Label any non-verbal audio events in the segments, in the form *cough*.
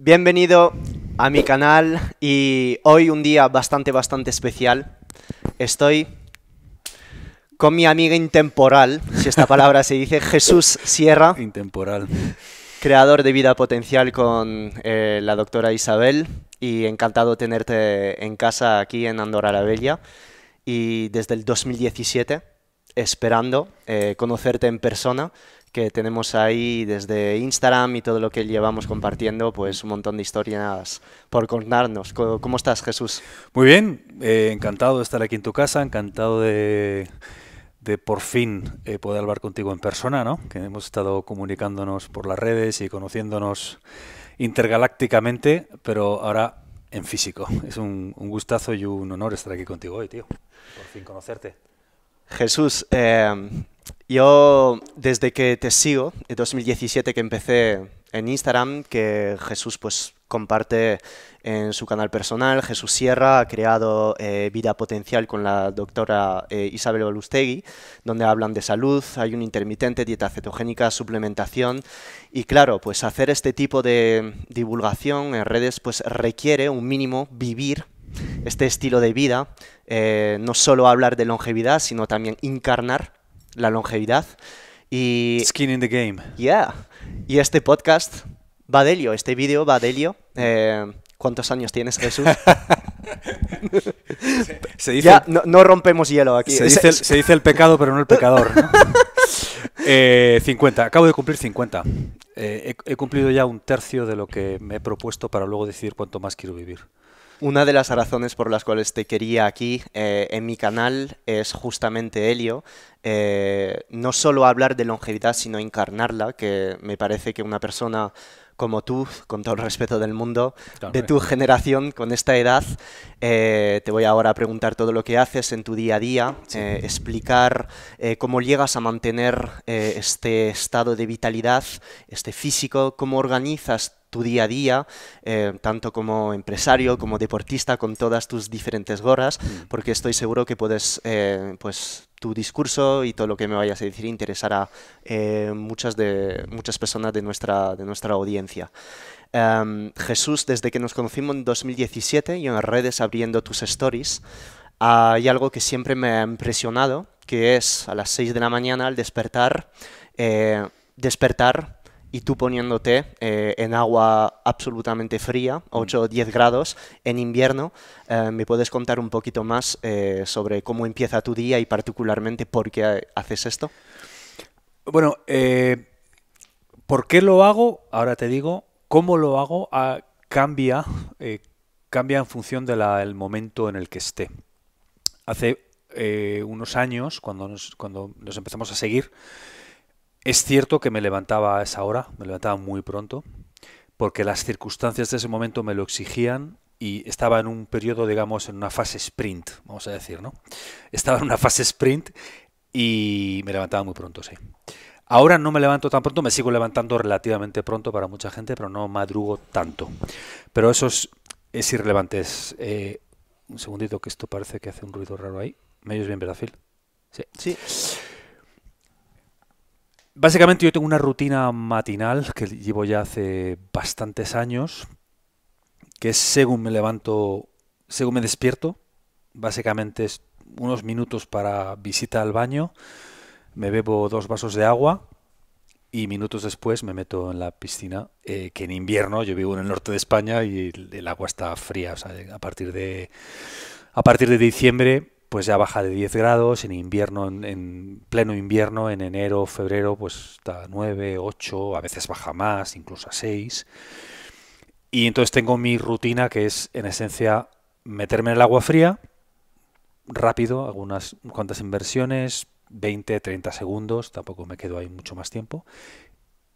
Bienvenido a mi canal y hoy un día bastante, bastante especial. Estoy con mi amiga intemporal, si esta *laughs* palabra se dice, Jesús Sierra. Intemporal. Creador de Vida Potencial con eh, la doctora Isabel y encantado tenerte en casa aquí en Andorra la Bella y desde el 2017 esperando eh, conocerte en persona que tenemos ahí desde Instagram y todo lo que llevamos compartiendo, pues un montón de historias por contarnos. ¿Cómo estás, Jesús? Muy bien, eh, encantado de estar aquí en tu casa, encantado de, de por fin eh, poder hablar contigo en persona, ¿no? Que hemos estado comunicándonos por las redes y conociéndonos intergalácticamente, pero ahora en físico. Es un, un gustazo y un honor estar aquí contigo hoy, tío. Por fin conocerte. Jesús, eh, yo, desde que te sigo, en 2017 que empecé en Instagram, que Jesús pues comparte en su canal personal, Jesús Sierra ha creado eh, Vida Potencial con la doctora eh, Isabel Olustegui, donde hablan de salud, hay un intermitente, dieta cetogénica, suplementación y claro, pues hacer este tipo de divulgación en redes pues requiere un mínimo vivir este estilo de vida, eh, no solo hablar de longevidad, sino también encarnar la longevidad. Y, Skin in the game. Yeah. Y este podcast va de este vídeo va de eh, ¿Cuántos años tienes, Jesús? *laughs* no, rompemos hielo aquí. Eh. Se dice, el, pecado, pero no el pecador. 50, *laughs* eh, acabo de cumplir 50. he, cumplido ya un tercio de lo que me he propuesto para luego decidir cuánto más quiero vivir. Una de las razones por las cuales te quería aquí eh, en mi canal es justamente Helio. Eh, no solo hablar de longevidad, sino encarnarla, que me parece que una persona como tú, con todo el respeto del mundo, de tu generación, con esta edad, eh, te voy ahora a preguntar todo lo que haces en tu día a día, explicar cómo llegas a mantener este estado de vitalidad, este físico, cómo organizas tu día a día, eh, tanto como empresario, como deportista, con todas tus diferentes gorras, mm. porque estoy seguro que puedes, eh, pues tu discurso y todo lo que me vayas a decir interesará a eh, muchas, de, muchas personas de nuestra, de nuestra audiencia. Em, Jesús, desde que nos conocimos en 2017 y en las redes abriendo tus stories, hay algo que siempre me ha impresionado, que es a las 6 de la mañana al despertar, despertar y tú poniéndote eh, en agua absolutamente fría, 8 o 10 mm. grados, en invierno, eh, ¿me puedes contar un poquito más eh, sobre cómo empieza tu día y particularmente por qué haces esto? Bueno, ¿por qué lo hago? Ahora te digo, ¿cómo lo hago? Ah, cambia, cambia en función del momento en el que esté. Hace unos años, cuando cuando nos empezamos a seguir, es cierto que me levantaba a esa hora, me levantaba muy pronto, porque las circunstancias de ese momento me lo exigían y estaba en un periodo, digamos, en una fase sprint, vamos a decir, ¿no? Estaba en una fase sprint y me levantaba muy pronto, sí. Ahora no me levanto tan pronto, me sigo levantando relativamente pronto para mucha gente, pero no madrugo tanto. Pero eso es, irrelevante. Eh, un segundito que esto parece que hace un ruido raro ahí. ¿Me oyes bien, Verafil? Sí. Sí. Básicamente yo tengo una rutina matinal que llevo ya hace bastantes años, que es según me levanto, según me despierto, básicamente es unos minutos para visita al baño, me bebo dos vasos de agua y minutos después me meto en la piscina, eh, que en invierno, yo vivo en el norte de España y el, agua está fría, o sea, a partir de, a partir de diciembre pues ya baja de 10 grados, en invierno, en, pleno invierno, en enero, febrero, pues está a 9, 8, a veces baja más, incluso a 6. Y entonces tengo mi rutina que es, en esencia, meterme en el agua fría, rápido, algunas cuantas inversiones, 20, 30 segundos, tampoco me quedo ahí mucho más tiempo,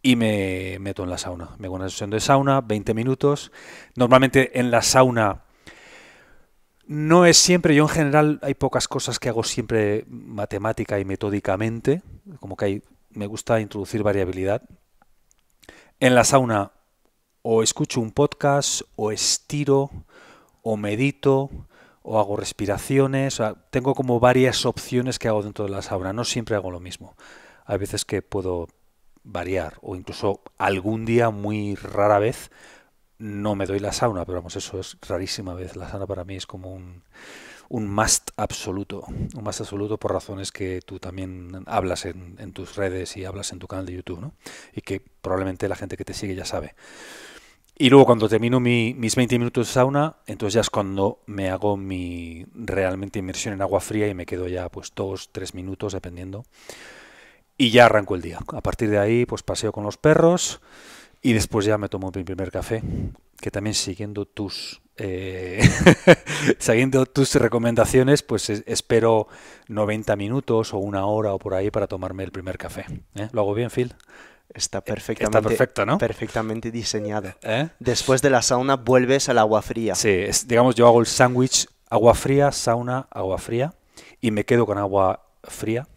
y me meto en la sauna. Me hago una sesión de sauna, 20 minutos. Normalmente en la sauna no es siempre, yo en general hay pocas cosas que hago siempre matemática y metódicamente, como que me gusta introducir variabilidad. En la sauna o escucho un podcast, o estiro, o medito, o hago respiraciones, tengo como varias opciones que hago dentro de la sauna, no siempre hago lo mismo. Hay veces que puedo variar o incluso algún día muy rara vez no me doy la sauna, pero vamos, eso es rarísima vez. La sauna para mí es como un, un must absoluto, un must absoluto por razones que tú también hablas en, tus redes y hablas en tu canal de YouTube, ¿no? Y que probablemente la gente que te sigue ya sabe. Y luego cuando termino mis 20 minutos de sauna, entonces ya es cuando me hago mi realmente inmersión en agua fría y me quedo ya pues dos, tres minutos dependiendo. Y ya arranco el día. A partir de ahí pues paseo con los perros, y después ya me tomo mi primer café, que también siguiendo tus eh, *laughs* siguiendo tus recomendaciones, pues espero 90 minutos o una hora o por ahí para tomarme el primer café. ¿eh? ¿Lo hago bien, Phil? Está eh, perfectamente, diseñado. perfectamente Después de la sauna vuelves al agua fría. Sí, digamos, yo hago el sándwich agua fría, sauna, agua fría, y me quedo con agua fría.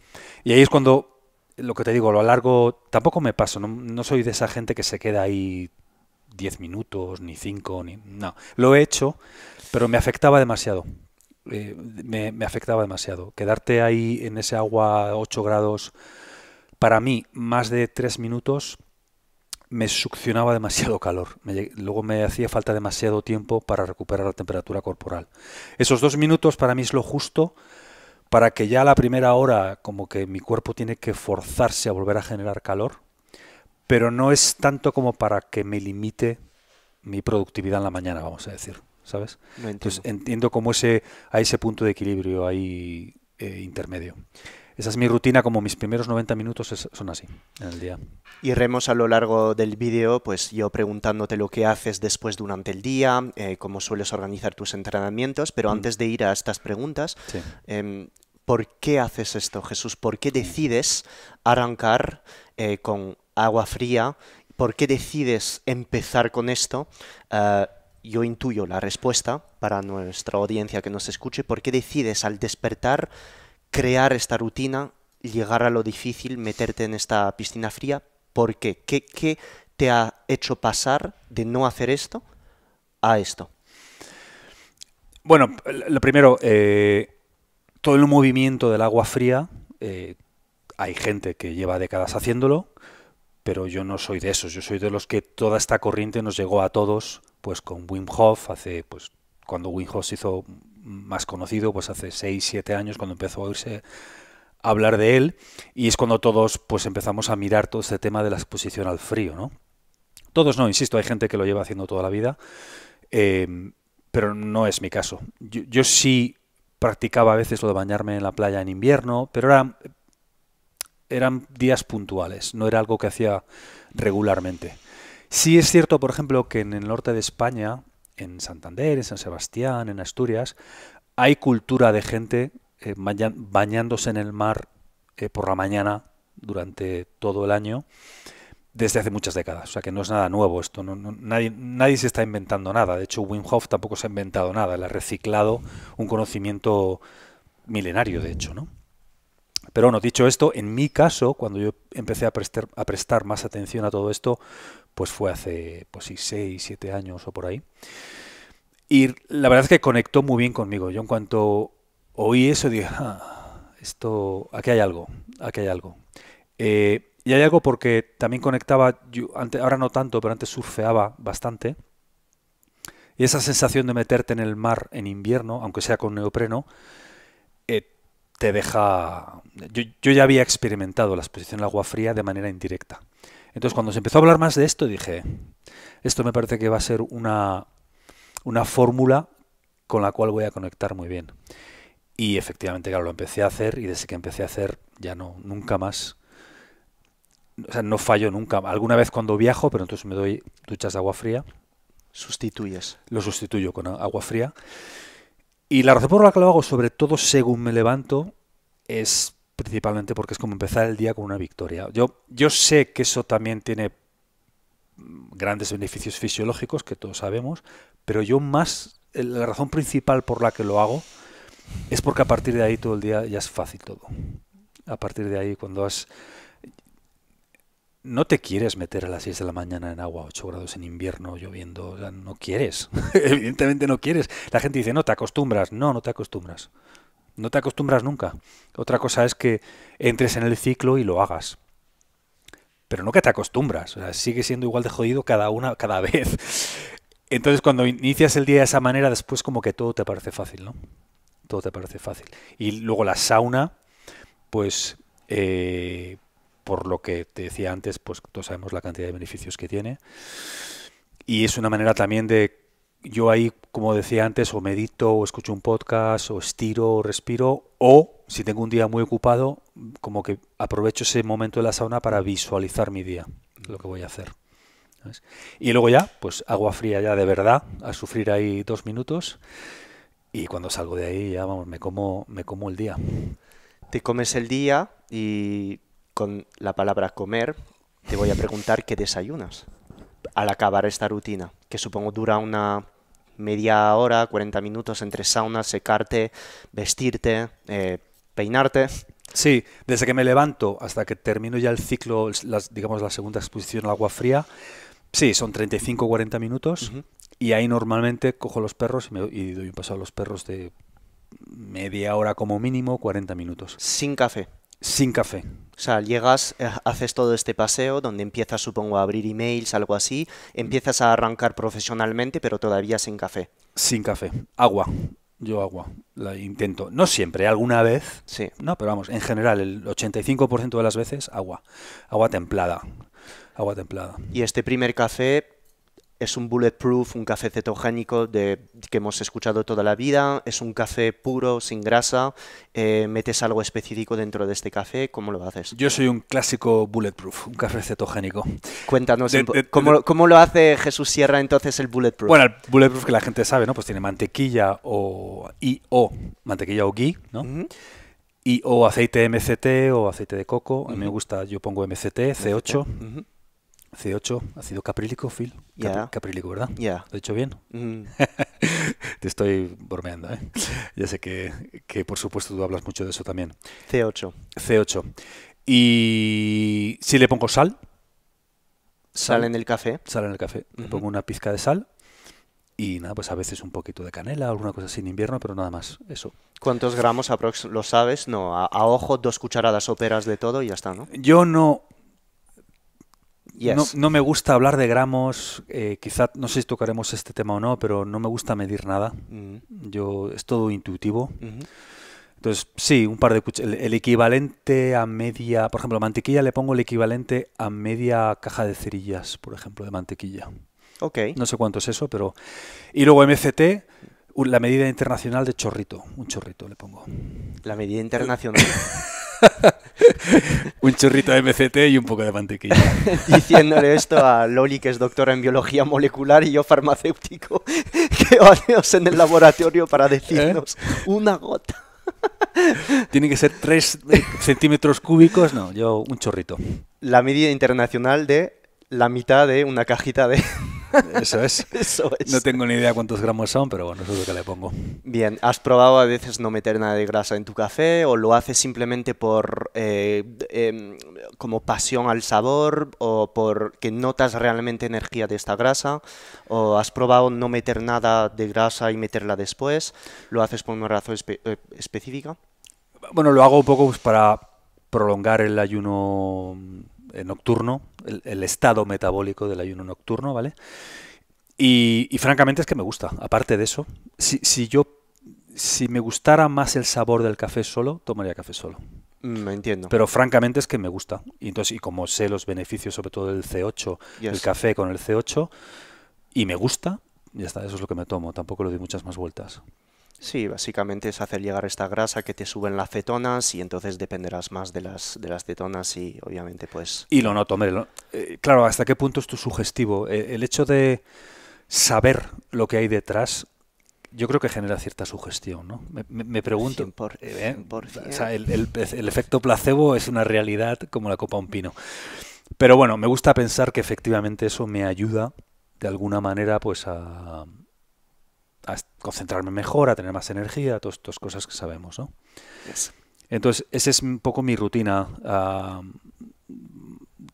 Y ahí es cuando lo que te digo, lo largo tampoco me paso, no, soy de esa gente que se queda ahí 10 minutos, ni 5, ni... No, lo he hecho, pero me afectaba demasiado. Eh, me, afectaba demasiado. Quedarte ahí en ese agua 8 grados, para mí, más de 3 minutos, me succionaba demasiado *laughs* calor. luego me hacía falta demasiado tiempo para recuperar la temperatura corporal. Esos dos minutos para mí es lo justo para que ya a la primera hora como que mi cuerpo tiene que forzarse a volver a generar calor, pero no es tanto como para que me limite mi productividad en la mañana, vamos a decir, ¿sabes? Entonces entiendo como ese, a ese punto de equilibrio ahí eh, intermedio esa es mi rutina, como mis primeros 90 minutos son así en el día. Y Iremos a lo largo del vídeo, pues yo preguntándote lo que haces después durante el día, eh, cómo sueles organizar tus entrenamientos, pero mm. antes de ir a estas preguntas, em, ¿por qué haces esto, Jesús? ¿Por qué mm. decides arrancar eh, con agua fría? ¿Por qué decides empezar con esto? Eh, yo intuyo la respuesta para nuestra audiencia que nos escuche, ¿por qué decides al despertar crear esta rutina, llegar a lo difícil, meterte en esta piscina fría? ¿Por qué? ¿Qué, te ha hecho pasar de no hacer esto a esto? Bueno, lo primero, eh, todo el movimiento del agua fría, eh, hay gente que lleva décadas haciéndolo, pero yo no soy de esos, yo soy de los que toda esta corriente nos llegó a todos, pues con Wim Hof, hace, pues cuando Wim Hof se hizo más conocido, pues hace 6, 7 años cuando empezó a oírse hablar de él y es cuando todos pues empezamos a mirar todo este tema de la exposición al frío, ¿no? Todos no, insisto, hay gente que lo lleva haciendo toda la vida, em, pero no es mi caso. Yo, sí practicaba a veces lo de bañarme en la playa en invierno, pero eran días puntuales, no era algo que hacía regularmente. Sí es cierto, por ejemplo, que en el norte de España, en Santander, en San Sebastián, en Asturias, hay cultura de gente eh, bañándose en el mar eh, por la mañana durante todo el año desde hace muchas décadas. O sea que no es nada nuevo esto. No, nadie, nadie, se está inventando nada. De hecho, Wim Hof tampoco se ha inventado nada. Le ha reciclado un conocimiento milenario, de hecho, ¿no? Pero bueno, dicho esto, en mi caso, cuando yo empecé a prestar, a prestar más atención a todo esto, pues fue hace, pues sí, 6, 7 años o por ahí. Y la verdad es que conectó muy bien conmigo. Yo en cuanto oí eso dije, ah, esto, aquí hay algo, aquí hay algo. Eh, y hay algo porque también conectaba, antes, ahora no tanto, pero antes surfeaba bastante. Y esa sensación de meterte en el mar en invierno, aunque sea con neopreno, eh, te deja... Yo, yo, ya había experimentado la exposición al agua fría de manera indirecta. Entonces, cuando se empezó a hablar más de esto, dije, esto me parece que va a ser una, fórmula con la cual voy a conectar muy bien. Y efectivamente, claro, lo empecé a hacer y desde que empecé a hacer ya no, nunca más. O sea, no fallo nunca. Alguna vez cuando viajo, pero entonces me doy duchas de agua fría. Sustituyes. Lo sustituyo con agua fría. Y la razón por la que lo hago, sobre todo según me levanto, es principalmente porque es como empezar el día con una victoria. Yo, yo sé que eso también tiene grandes beneficios fisiológicos, que todos sabemos, pero yo más, eh, la razón principal por la que lo hago es porque a partir de ahí todo el día ya es fácil todo. A partir de ahí cuando has... No te quieres meter a las 6 de la mañana en agua, 8 grados en invierno, lloviendo, no quieres. *laughs* Evidentemente no quieres. La gente dice, no, te acostumbras. No, no te acostumbras. No te acostumbras nunca. Otra cosa es que entres en el ciclo y lo hagas. Pero no que te acostumbras. sigue siendo igual de jodido cada una, cada *laughs* vez. Entonces, cuando inicias el día de esa manera, después como que todo te parece fácil, ¿no? Todo te parece fácil. Y luego la sauna, pues, eh, por lo que te decía antes, pues todos sabemos la cantidad de beneficios que tiene. Y es una manera también de yo ahí, como decía antes, o medito, o escucho un podcast, o estiro, o respiro, o si tengo un día muy ocupado, como que aprovecho ese momento de la sauna para visualizar mi día, lo que voy a hacer. Y luego ya, pues agua fría ya de verdad, a sufrir ahí dos minutos, y cuando salgo de ahí ya, vamos, me como, me como el día. Te comes el día y con la palabra comer te voy a preguntar qué desayunas al acabar esta rutina, que supongo dura una media hora, 40 minutos entre sauna, secarte, vestirte, eh, peinarte. Sí, desde que me levanto hasta que termino ya el ciclo, digamos la segunda exposición al agua fría, sí, son 35-40 minutos y ahí normalmente cojo los perros y, me, y doy un paso a los perros de media hora como mínimo, 40 minutos. Sin café. Sin café. O sea, llegas, eh, haces todo este paseo donde empiezas, supongo, a abrir emails, algo así, empiezas a arrancar profesionalmente, pero todavía sin café. Sin café, agua. Yo agua, la intento. No siempre, alguna vez. Sí. No, pero vamos, en general, el 85% de las veces agua. Agua templada. Agua templada. Y este primer café es un bulletproof, un café cetogénico de, que hemos escuchado toda la vida, es un café puro, sin grasa, eh, metes algo específico dentro de este café, ¿cómo lo haces? Yo soy un clásico bulletproof, un café cetogénico. Cuéntanos, ¿cómo, lo hace Jesús Sierra entonces el bulletproof? Bueno, el bulletproof que la gente sabe, ¿no? Pues tiene mantequilla o y mantequilla o ghee, ¿no? Y o aceite MCT o aceite de coco, a mí me gusta, yo pongo MCT, C8. C8, ácido caprílico, Phil. Caprílico, ¿verdad? ¿Lo he dicho bien? *laughs* Te estoy bromeando, ¿eh? Ya sé que, por supuesto, tú hablas mucho de eso también. C8. C8. Y si le pongo sal. Sal, en el café. Sal en el café. Le pongo una pizca de sal. Y nada, pues a veces un poquito de canela, alguna cosa así en invierno, pero nada más, eso. ¿Cuántos gramos aprox lo sabes? No, a, ojo, dos cucharadas soperas de todo y ya está, ¿no? Yo no no, me gusta hablar de gramos, eh, no sé si tocaremos este tema o no, pero no me gusta medir nada. Mm. Yo es todo intuitivo. Entonces, sí, un par de El, equivalente a media, por ejemplo, mantequilla le pongo el equivalente a media caja de cerillas, por ejemplo, de mantequilla. Ok. No sé cuánto es eso, pero. Y luego MCT, la medida internacional de chorrito. Un chorrito le pongo. La medida internacional. *laughs* *laughs* un chorrito de MCT y un poco de mantequilla. *laughs* Diciéndole esto a Loli, que es doctora en biología molecular y yo farmacéutico, *laughs* que vamos en el laboratorio para ¿Eh? decirnos una gota. Tiene que ser 3 eh, centímetros cúbicos, no, yo un chorrito. La medida internacional de la mitad de una cajita de... *laughs* Eso es. No tengo ni idea cuántos gramos son, pero bueno, eso es lo que le pongo. Bien, ¿has probado a veces no meter nada de grasa en tu café o lo haces simplemente por eh, em, como pasión al sabor o porque notas realmente energía de esta grasa? ¿O has probado no meter nada de grasa y meterla después? ¿Lo haces por una razón eh, específica? Bueno, lo hago un poco pues, para prolongar el ayuno eh, nocturno, el, estado metabólico del ayuno nocturno, ¿vale? Y, francamente es que me gusta. Aparte de eso, si, yo si me gustara más el sabor del café solo, tomaría café solo. Me mm, entiendo. Pero francamente es que me gusta. Y entonces, y como sé los beneficios, sobre todo del C8, el café con el C8, y me gusta, ya está, eso es lo que me tomo. Tampoco lo doy muchas más vueltas. Sí, básicamente es hacer llegar esta grasa que te suben las cetonas y entonces dependerás más de las, de las cetonas y obviamente pues... Y lo noto, hombre. Eh, claro, ¿hasta qué punto es tu sugestivo? Eh, el hecho de saber lo que hay detrás yo creo que genera cierta sugestión, ¿no? Me, pregunto. o sea, el, el, efecto placebo es una realidad como la copa un pino. Pero bueno, me gusta pensar que efectivamente eso me ayuda de alguna manera pues a, a concentrarme mejor, a tener más energía, todas estas cosas que sabemos, ¿no? Entonces, esa es un poco mi rutina ah,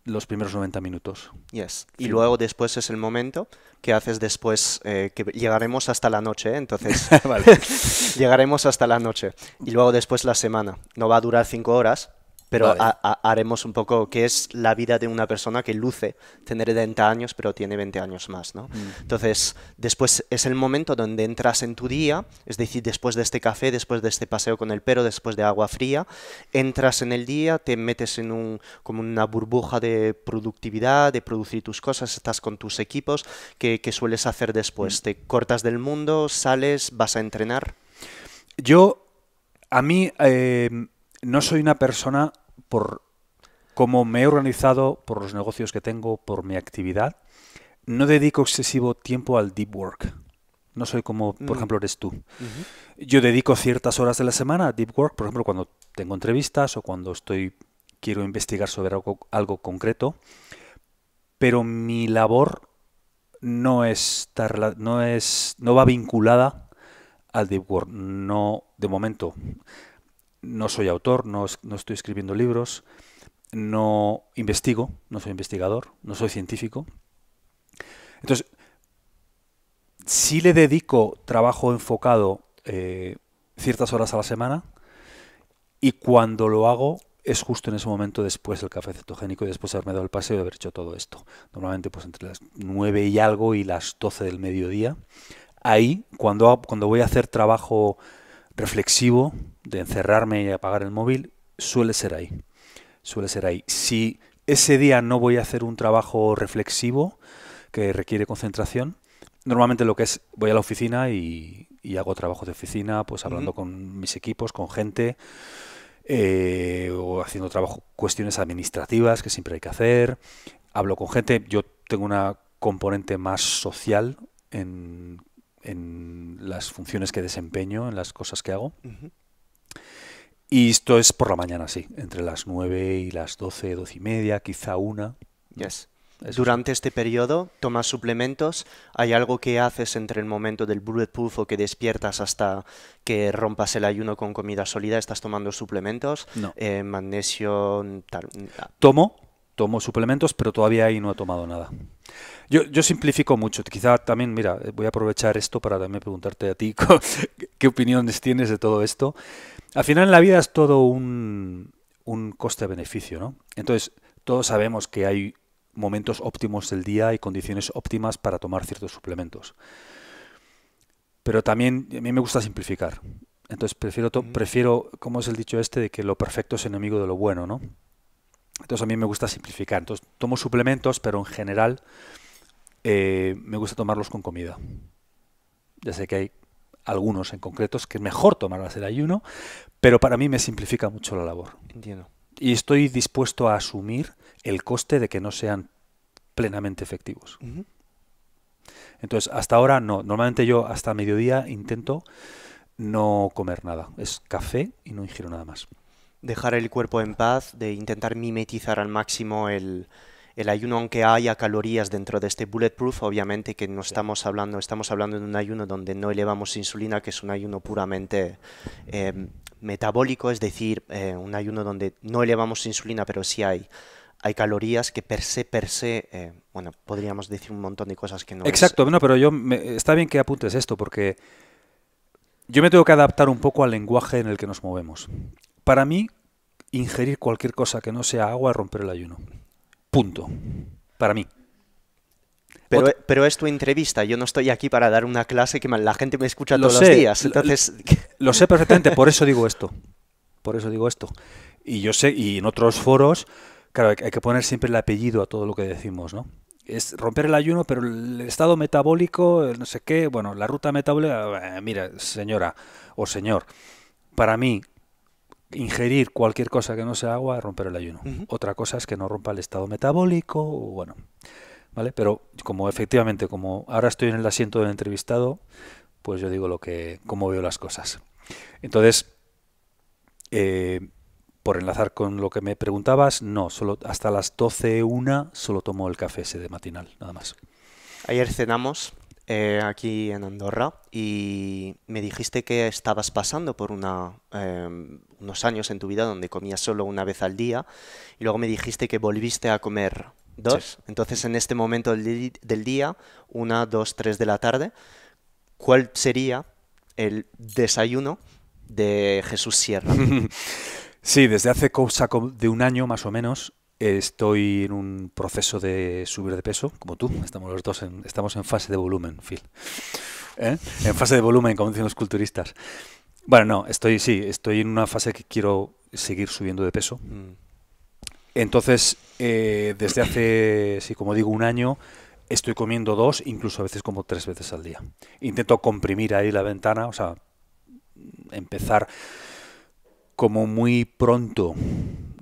los primeros 90 minutos. Yes. Y luego después es el momento que haces después, eh, que llegaremos hasta la noche, ¿eh? entonces *laughs* *laughs* llegaremos hasta la noche. Y luego después la semana. No va a durar cinco horas, pero haremos un poco qué es la vida de una persona que luce tener 30 años, pero tiene 20 años más, ¿no? Mm. Entonces, después es el momento donde entras en tu día, es decir, después de este café, después de este paseo con el perro, después de agua fría, entras en el día, te metes en un, como una burbuja de productividad, de producir tus cosas, estás con tus equipos, que, sueles hacer después? Mm. ¿Te cortas del mundo, sales, vas a entrenar? Yo, a mí, eh, no soy una persona por cómo me he organizado, por los negocios que tengo, por mi actividad, no dedico excesivo tiempo al deep work. No soy como, por mm. ejemplo, eres tú. Yo dedico ciertas horas de la semana a deep work, por ejemplo, cuando tengo entrevistas o cuando estoy quiero investigar sobre algo, concreto, pero mi labor no no es no va vinculada al deep work, no de momento no soy autor, no, estoy escribiendo libros, no investigo, no soy investigador, no soy científico. Entonces, sí le dedico trabajo enfocado eh, ciertas horas a la semana y cuando lo hago es justo en ese momento después del café cetogénico y después de haberme dado el paseo y haber hecho todo esto. Normalmente pues entre las 9 y algo y las 12 del mediodía. Ahí, cuando, cuando voy a hacer trabajo reflexivo, de encerrarme y apagar el móvil, suele ser ahí. Suele ser ahí. Si ese día no voy a hacer un trabajo reflexivo que requiere concentración, normalmente lo que es, voy a la oficina y, hago trabajo de oficina, pues hablando con mis equipos, con gente, eh, o haciendo trabajo, cuestiones administrativas que siempre hay que hacer. Hablo con gente, yo tengo una componente más social en, en las funciones que desempeño, en las cosas que hago. Y esto es por la mañana, sí, entre las 9 y las 12, 12 y media, quizá una. Yes. Durante este periodo tomas suplementos. ¿Hay algo que haces entre el momento del bulletproof o que despiertas hasta que rompas el ayuno con comida sólida? ¿Estás tomando suplementos? No. Eh, magnesio, mm, ah. Tomo, Tomo suplementos, pero todavía ahí no ha tomado nada. Yo, yo simplifico mucho. Quizá también, mira, voy a aprovechar esto para también preguntarte a ti *laughs* qué opiniones tienes de todo esto. Al final en la vida es todo un, un coste-beneficio, ¿no? Entonces, todos sabemos que hay momentos óptimos del día y condiciones óptimas para tomar ciertos suplementos. Pero también a mí me gusta simplificar. Entonces prefiero, prefiero, como es el dicho este, de que lo perfecto es enemigo de lo bueno, ¿no? Entonces a mí me gusta simplificar. Entonces tomo suplementos, pero en general eh, me gusta tomarlos con comida. Ya sé que hay algunos en concretos que es mejor tomarlas en ayuno, pero para mí me simplifica mucho la labor. Entiendo. Y estoy dispuesto a asumir el coste de que no sean plenamente efectivos. Entonces, hasta ahora no. Normalmente yo hasta mediodía intento no comer nada. Es café y no ingiero nada más dejar el cuerpo en paz, de intentar mimetizar al máximo el, ayuno, aunque haya calorías dentro de este bulletproof, obviamente que no estamos hablando, estamos hablando de un ayuno donde no elevamos insulina, que es un ayuno puramente em, metabólico, es decir, eh, un ayuno donde no elevamos insulina, pero sí hay hay calorías que per se, per se, eh, bueno, podríamos decir un montón de cosas que no. Exacto, pero yo está bien que apuntes esto porque yo me tengo que adaptar un poco al lenguaje en el que nos movemos. Para mí, ingerir cualquier cosa que no sea agua es romper el ayuno. Punto. Para mí. Pero, pero, es tu entrevista, yo no estoy aquí para dar una clase que la gente me escucha todos los días. Lo, sé perfectamente, por eso digo *laughs* esto. Por eso digo esto. Y yo sé, y en otros foros, claro, hay que poner siempre el apellido a todo lo que decimos, ¿no? Es romper el ayuno, pero el estado metabólico, no sé qué, bueno, la ruta metabólica, eh, mira, señora o señor, para mí ingerir cualquier cosa que no sea agua, romper el ayuno. Otra cosa es que no rompa el estado metabólico, bueno, ¿vale? Pero como efectivamente, como ahora estoy en el asiento del entrevistado, pues yo digo lo que, cómo veo las cosas. Entonces, eh, por enlazar con lo que me preguntabas, no, solo hasta las 12, una, solo tomo el café ese de matinal, nada más. Ayer cenamos eh, aquí en Andorra y me dijiste que estabas pasando por una, em, unos años en tu vida donde comías solo una vez al día y luego me dijiste que volviste a comer dos. Entonces en este momento del día, una, dos, tres de la tarde, ¿cuál sería el desayuno de Jesús Sierra? *laughs* Sí, desde hace cosa de un año más o menos Estoy en un proceso de subir de peso, como tú. Estamos los dos en, estamos en fase de volumen, Phil. ¿Eh? En fase de volumen, como dicen los culturistas. Bueno, no, estoy, sí, estoy en una fase que quiero seguir subiendo de peso. Mm. Entonces, eh, desde hace, sí, como digo, un año, estoy comiendo dos, incluso a veces como tres veces al día. Intento comprimir ahí la ventana, o sea, empezar como muy pronto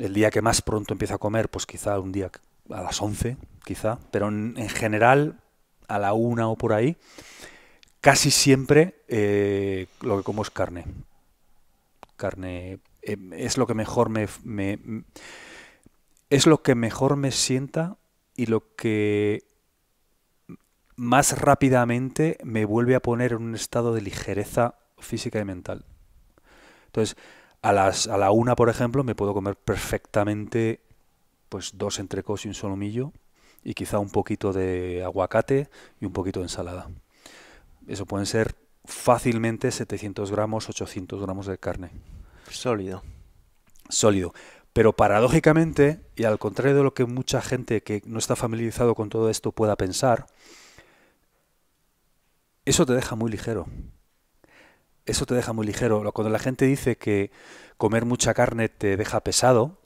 el día que más pronto empiezo a comer, pues quizá un día a las 11, quizá, pero en, general a la una o por ahí, casi siempre eh, lo que como es carne. Carne eh, es lo que mejor me, me, es lo que mejor me sienta y lo que más rápidamente me vuelve a poner en un estado de ligereza física y mental. Entonces, a, las, a la una, por ejemplo, me puedo comer perfectamente pues dos entrecos y un solomillo y quizá un poquito de aguacate y un poquito de ensalada. Eso pueden ser fácilmente 700 gramos, 800 gramos de carne. Sólido. Sólido. Pero paradójicamente, y al contrario de lo que mucha gente que no está familiarizado con todo esto pueda pensar, eso te deja muy ligero eso te deja muy ligero. Cuando la gente dice que comer mucha carne te deja pesado,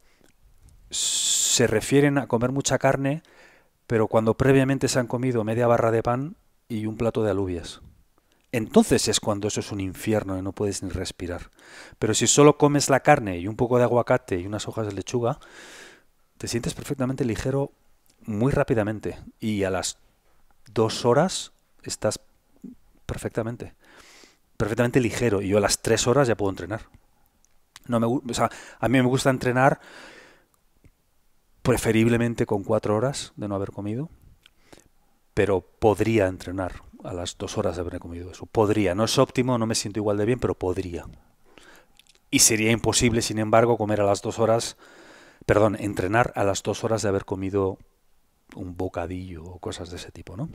se refieren a comer mucha carne, pero cuando previamente se han comido media barra de pan y un plato de alubias. Entonces es cuando eso es un infierno y no puedes ni respirar. Pero si solo comes la carne y un poco de aguacate y unas hojas de lechuga, te sientes perfectamente ligero muy rápidamente y a las dos horas estás perfectamente perfectamente ligero y yo a las tres horas ya puedo entrenar. No me, o sea, a mí me gusta entrenar preferiblemente con cuatro horas de no haber comido, pero podría entrenar a las dos horas de haber comido eso. Podría, no es óptimo, no me siento igual de bien, pero podría. Y sería imposible, sin embargo, comer a las dos horas, perdón, entrenar a las dos horas de haber comido un bocadillo o cosas de ese tipo, ¿no?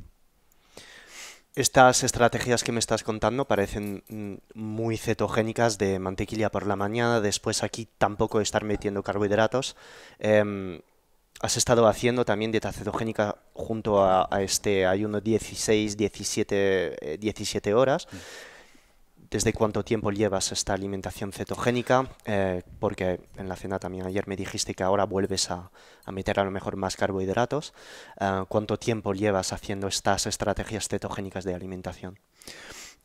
Estas estrategias que me estás contando parecen mm, muy cetogénicas de mantequilla por la mañana, después aquí tampoco estar metiendo carbohidratos. Em, has estado haciendo también dieta cetogénica junto a, este ayuno 16, 17, eh, horas. Mm desde cuánto tiempo llevas esta alimentación cetogénica, eh, porque en la cena también ayer me dijiste que ahora vuelves a, meter a lo mejor más carbohidratos. Eh, ¿Cuánto tiempo llevas haciendo estas estrategias cetogénicas de alimentación?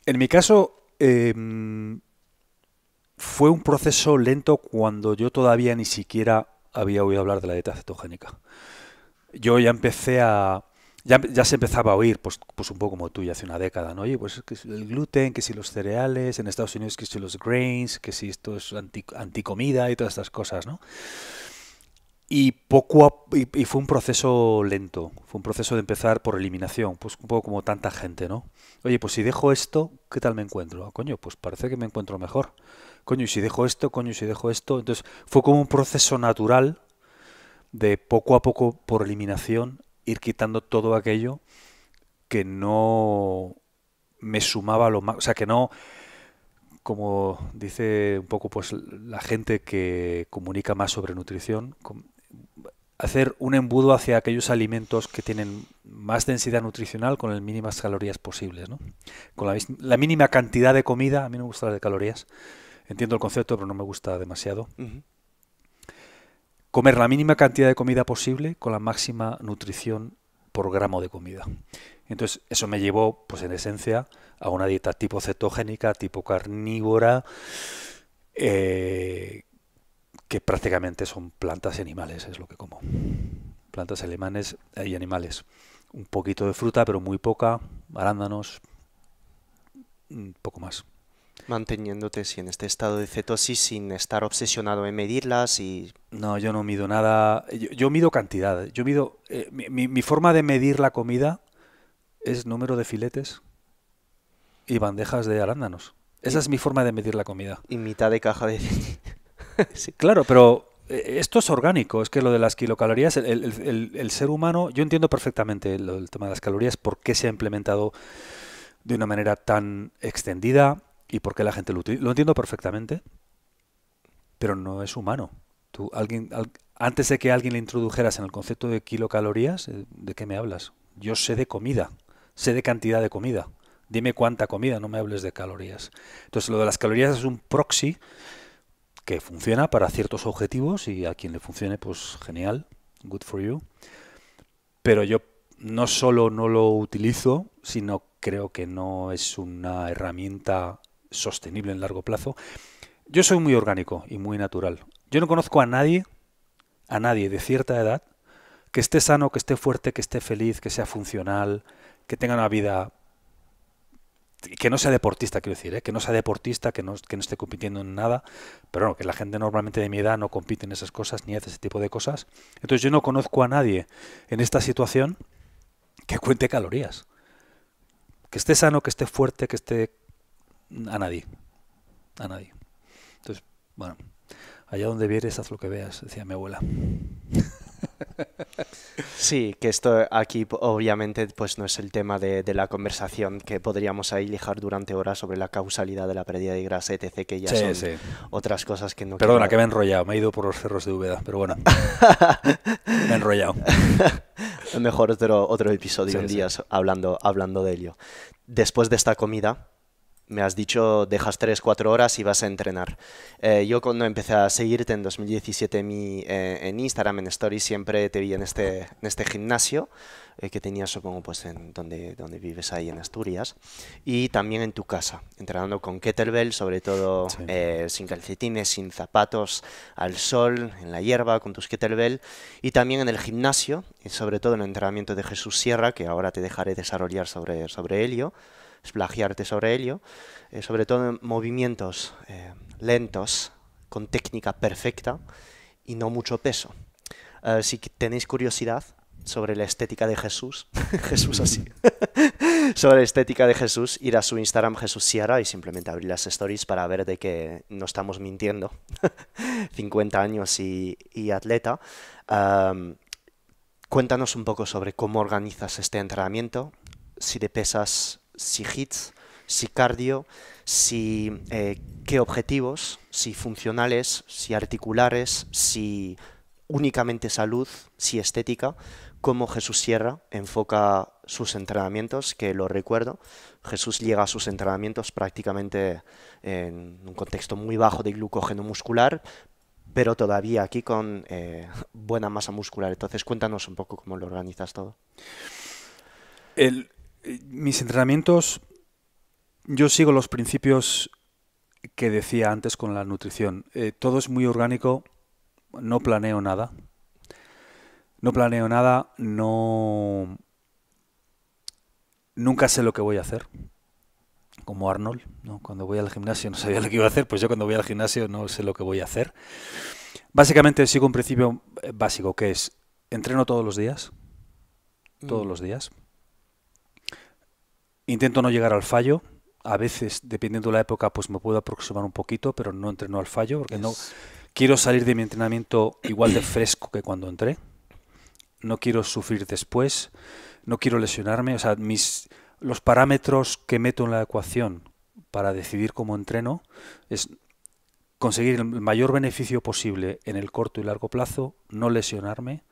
En mi caso, em, fue un proceso lento cuando yo todavía ni siquiera había oído hablar de la dieta cetogénica. Yo ya empecé a, ya, se empezaba a oír, pues, pues un poco como tú, ya hace una década, ¿no? Oye, pues que el gluten, que si los cereales, en Estados Unidos que si los grains, que si esto es anti, anticomida y todas estas cosas, ¿no? Y, poco y, fue un proceso lento, fue un proceso de empezar por eliminación, pues un poco como tanta gente, ¿no? Oye, pues si dejo esto, ¿qué tal me encuentro? Ah, coño, pues parece que me encuentro mejor. Coño, y si dejo esto, coño, y si dejo esto. Entonces fue como un proceso natural de poco a poco por eliminación ir quitando todo aquello que no me sumaba lo más, o sea, que no, como dice un poco pues la gente que comunica más sobre nutrición, hacer un embudo hacia aquellos alimentos que tienen más densidad nutricional con las mínimas calorías posibles, ¿no? Con la, mínima cantidad de comida, a mí no me gusta la de calorías, entiendo el concepto, pero no me gusta demasiado comer la mínima cantidad de comida posible con la máxima nutrición por gramo de comida. Entonces, eso me llevó, pues en esencia, a una dieta tipo cetogénica, tipo carnívora, eh, que prácticamente son plantas y animales, es lo que como. Plantas alemanes y animales. Un poquito de fruta, pero muy poca, arándanos, un poco más. Manteniéndote en este estado de cetosis sin estar obsesionado en medirlas y... No, yo no mido nada. Yo, mido cantidad. Yo mido... Eh, mi, forma de medir la comida es número de filetes y bandejas de arándanos. Esa es mi forma de medir la comida. Y mitad de caja de... *laughs* Claro, pero eh, esto es orgánico. Es que lo de las kilocalorías, el ser humano, yo entiendo perfectamente el, tema de las calorías, por qué se ha implementado de una manera tan extendida, y por qué la gente lo utiliza. Lo entiendo perfectamente, pero no es humano. Tú, alguien, antes de que alguien le introdujeras en el concepto de kilocalorías, eh, ¿de qué me hablas? Yo sé de comida, sé de cantidad de comida. Dime cuánta comida, no me hables de calorías. Entonces, lo de las calorías es un proxy que funciona para ciertos objetivos y a quien le funcione, pues genial, good for you. Pero yo no solo no lo utilizo, sino creo que no es una herramienta sostenible en largo plazo. Yo soy muy orgánico y muy natural. Yo no conozco a nadie, a nadie de cierta edad, que esté sano, que esté fuerte, que esté feliz, que sea funcional, que tenga una vida que no sea deportista, quiero decir, ¿eh? que no sea deportista, que no, que no esté compitiendo en nada, pero bueno, que la gente normalmente de mi edad no compite en esas cosas ni hace ese tipo de cosas. Entonces yo no conozco a nadie en esta situación que cuente calorías. Que esté sano, que esté fuerte, que esté a nadie. A nadie. Entonces, bueno, allá donde vieres, haz lo que veas, decía mi abuela. Sí, que esto aquí obviamente pues no es el tema de, la conversación que podríamos ahí lijar durante horas sobre la causalidad de la pérdida de grasa, etc., que ya son otras cosas que no... Perdona, que me he enrollado, me he ido por los cerros de Úbeda, pero bueno, *laughs* me he enrollado. Mejor otro, otro episodio en días hablando, hablando de ello. Después de esta comida, me has dicho, dejas 3, 4 horas y vas a entrenar. Eh, yo cuando empecé a seguirte en 2017 eh, en Instagram, en Stories, siempre te vi en este, en este gimnasio eh, que tenías, supongo, pues en donde, donde vives ahí en Asturias, y también en tu casa, entrenando con kettlebell, sobre todo sin calcetines, sin zapatos, al sol, en la hierba, con tus kettlebell, y también en el gimnasio, y sobre todo en el entrenamiento de Jesús Sierra, que ahora te dejaré desarrollar sobre, sobre plagiarte sobre ello, eh, sobre todo en movimientos eh, lentos, con técnica perfecta y no mucho peso. si tenéis curiosidad sobre la estética de Jesús, *laughs* Jesús así, *laughs* sobre la estética de Jesús, ir a su Instagram Jesús Sierra y simplemente abrir las stories para ver de que no estamos mintiendo. 50 *laughs* años y, atleta. cuéntanos un poco sobre cómo organizas este entrenamiento, si te pesas si hits, si cardio, si eh, qué objetivos, si funcionales, si articulares, si únicamente salud, si estética, cómo Jesús Sierra enfoca sus entrenamientos, que lo recuerdo, Jesús llega a sus entrenamientos prácticamente en un contexto muy bajo de glucógeno muscular, pero todavía aquí con eh, buena masa muscular. Entonces cuéntanos un poco cómo lo organizas todo. El, mis entrenamientos, yo sigo los principios que decía antes con la nutrición. Eh, todo es muy orgánico, no planeo nada. No planeo nada, no... Nunca sé lo que voy a hacer. Como Arnold, ¿no? cuando voy al gimnasio no sabía lo que iba a hacer, pues yo cuando voy al gimnasio no sé lo que voy a hacer. Básicamente sigo un principio eh, básico que es entreno todos los días, todos mm. los días, Intento no llegar al fallo. A veces, dependiendo de la época, pues me puedo aproximar un poquito, pero no entreno al fallo, porque no quiero salir de mi entrenamiento igual de fresco que cuando entré. No quiero sufrir después, no quiero lesionarme. O sea, mis, los parámetros que meto en la ecuación para decidir cómo entreno es conseguir el mayor beneficio posible en el corto y largo plazo, no lesionarme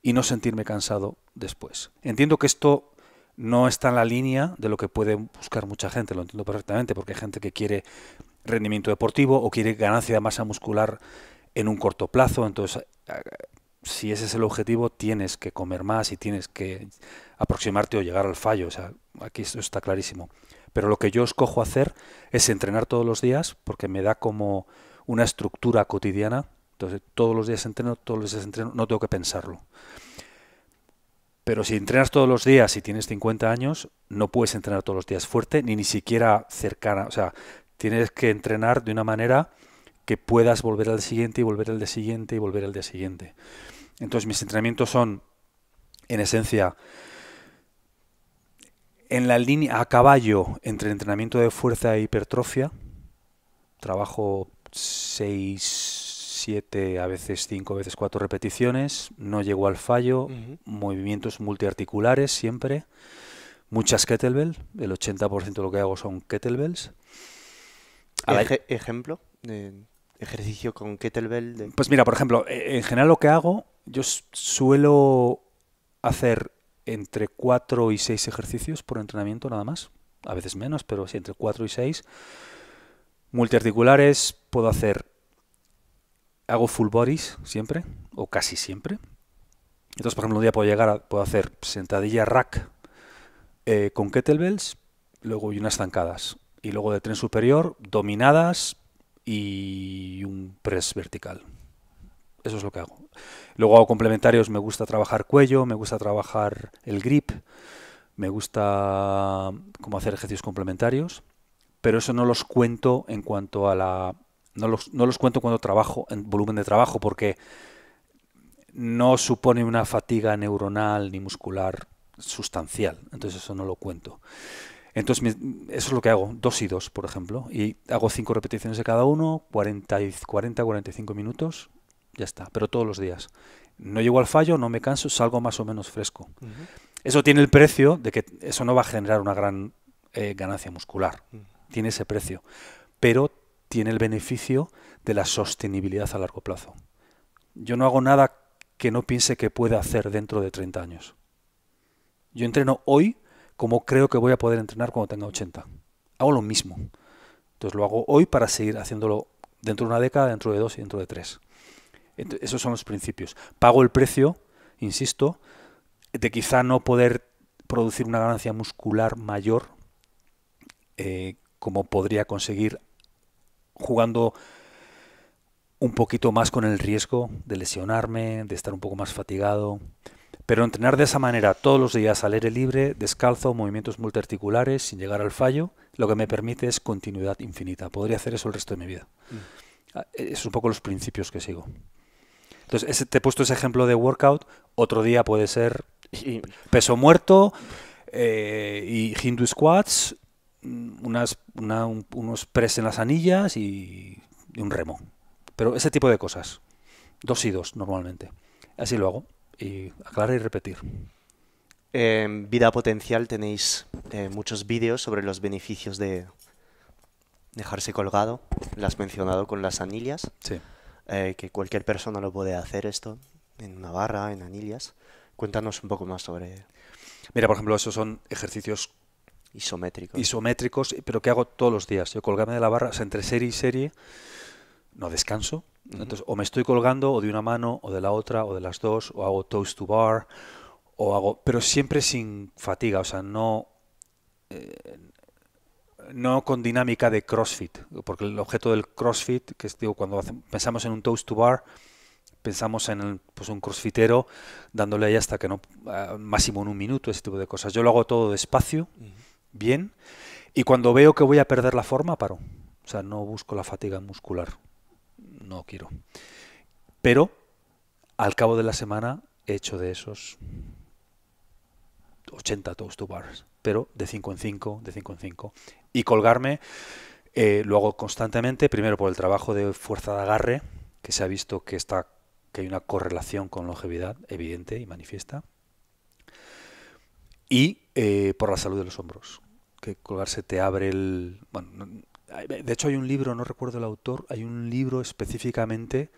y no sentirme cansado después. Entiendo que esto no está en la línea de lo que puede buscar mucha gente, lo entiendo perfectamente, porque hay gente que quiere rendimiento deportivo o quiere ganancia de masa muscular en un corto plazo, entonces eh, si ese es el objetivo tienes que comer más y tienes que aproximarte o llegar al fallo, o sea, aquí esto está clarísimo. Pero lo que yo escojo hacer es entrenar todos los días porque me da como una estructura cotidiana, entonces todos los días entreno, todos los días entreno, no tengo que pensarlo. Pero si entrenas todos los días y tienes 50 años, no puedes entrenar todos los días fuerte, ni ni siquiera cercana. O sea, tienes que entrenar de una manera que puedas volver al siguiente y volver al de siguiente y volver al de siguiente. Entonces mis entrenamientos son, en esencia, en la línea a caballo entre entrenamiento de fuerza e hipertrofia. Trabajo seis siete, a veces cinco, a veces cuatro repeticiones, no llego al fallo, movimientos multiarticulares siempre, muchas kettlebell, el 80% de lo que hago son kettlebells. Eje ¿Ejemplo? De ejercicio con kettlebell. Pues mira, por ejemplo, e-, en general lo que hago, yo suelo hacer entre 4 y 6 ejercicios por entrenamiento nada más, a veces menos, pero sí, entre 4 y 6. Multiarticulares puedo hacer hago full bodies siempre, o casi siempre. Entonces, por ejemplo, un día puedo llegar a puedo hacer sentadilla rack eh, con kettlebells, luego y unas zancadas. Y luego de tren superior, dominadas y un press vertical. Eso es lo que hago. Luego hago complementarios, me gusta trabajar cuello, me gusta trabajar el grip, me gusta mm, como hacer ejercicios complementarios, pero eso no los cuento en cuanto a la no los, no los cuento cuando trabajo, en volumen de trabajo, porque no supone una fatiga neuronal ni muscular sustancial. Entonces eso no lo cuento. Entonces eso es lo que hago, dos y dos, por ejemplo. Y hago cinco repeticiones de cada uno, 40, 45 minutos, ya está, pero todos los días. No llego al fallo, no me canso, salgo más o menos fresco. Eso tiene el precio de que eso no va a generar una gran eh, ganancia muscular. Tiene ese precio. Pero tiene el beneficio de la sostenibilidad a largo plazo. Yo no hago nada que no piense que pueda hacer dentro de 30 años. Yo entreno hoy como creo que voy a poder entrenar cuando tenga 80. Hago lo mismo. Entonces lo hago hoy para seguir haciéndolo dentro de una década, dentro de dos y dentro de tres. esos son los principios. Pago el precio, insisto, de quizá no poder producir una ganancia muscular mayor eh, como podría conseguir jugando un poquito más con el riesgo de lesionarme, de estar un poco más fatigado. Pero entrenar de esa manera todos los días al aire libre, descalzo, movimientos multiarticulares, sin llegar al fallo, lo que me permite es continuidad infinita. Podría hacer eso el resto de mi vida. Mm. Ah, es un poco los principios que sigo. Entonces, te he puesto ese ejemplo de workout. Otro día puede ser peso muerto eh, y hindu squats unas, unos press en las anillas y, un remo. Pero ese tipo de cosas. Dos y dos normalmente. Así lo hago. Y aclarar y repetir. En Vida Potencial tenéis eh, muchos vídeos sobre los beneficios de dejarse colgado. Las mencionado con las anillas. Sí. Eh, que cualquier persona lo puede hacer esto en una barra, en anillas. Cuéntanos un poco más sobre... Mira, por ejemplo, esos son ejercicios Isométricos. Isométricos, pero que hago todos los días. Yo colgarme de la barra, o sea, entre serie y serie, no descanso. Entonces, o me estoy colgando o de una mano, o de la otra, o de las dos, o hago toast to bar, o hago. Pero siempre sin fatiga, o sea, no. Eh, no con dinámica de CrossFit, porque el objeto del CrossFit, que es digo, cuando pensamos en un toast to bar, pensamos en pues, un crossfitero dándole ahí hasta que no, ah, máximo en un minuto, ese tipo de cosas. Yo lo hago todo despacio bien. Y cuando veo que voy a perder la forma, paro. O sea, no busco la fatiga muscular. No quiero. Pero al cabo de la semana he hecho de esos 80 toast to bars, pero de 5 en 5, de 5 en 5. Y colgarme eh, lo hago constantemente, primero por el trabajo de fuerza de agarre, que se ha visto que, está, que hay una correlación con longevidad evidente y manifiesta, y eh, por la salud de los hombros que colgarse te abre el... Bueno, de hecho hay un libro, no recuerdo el autor, hay un libro específicamente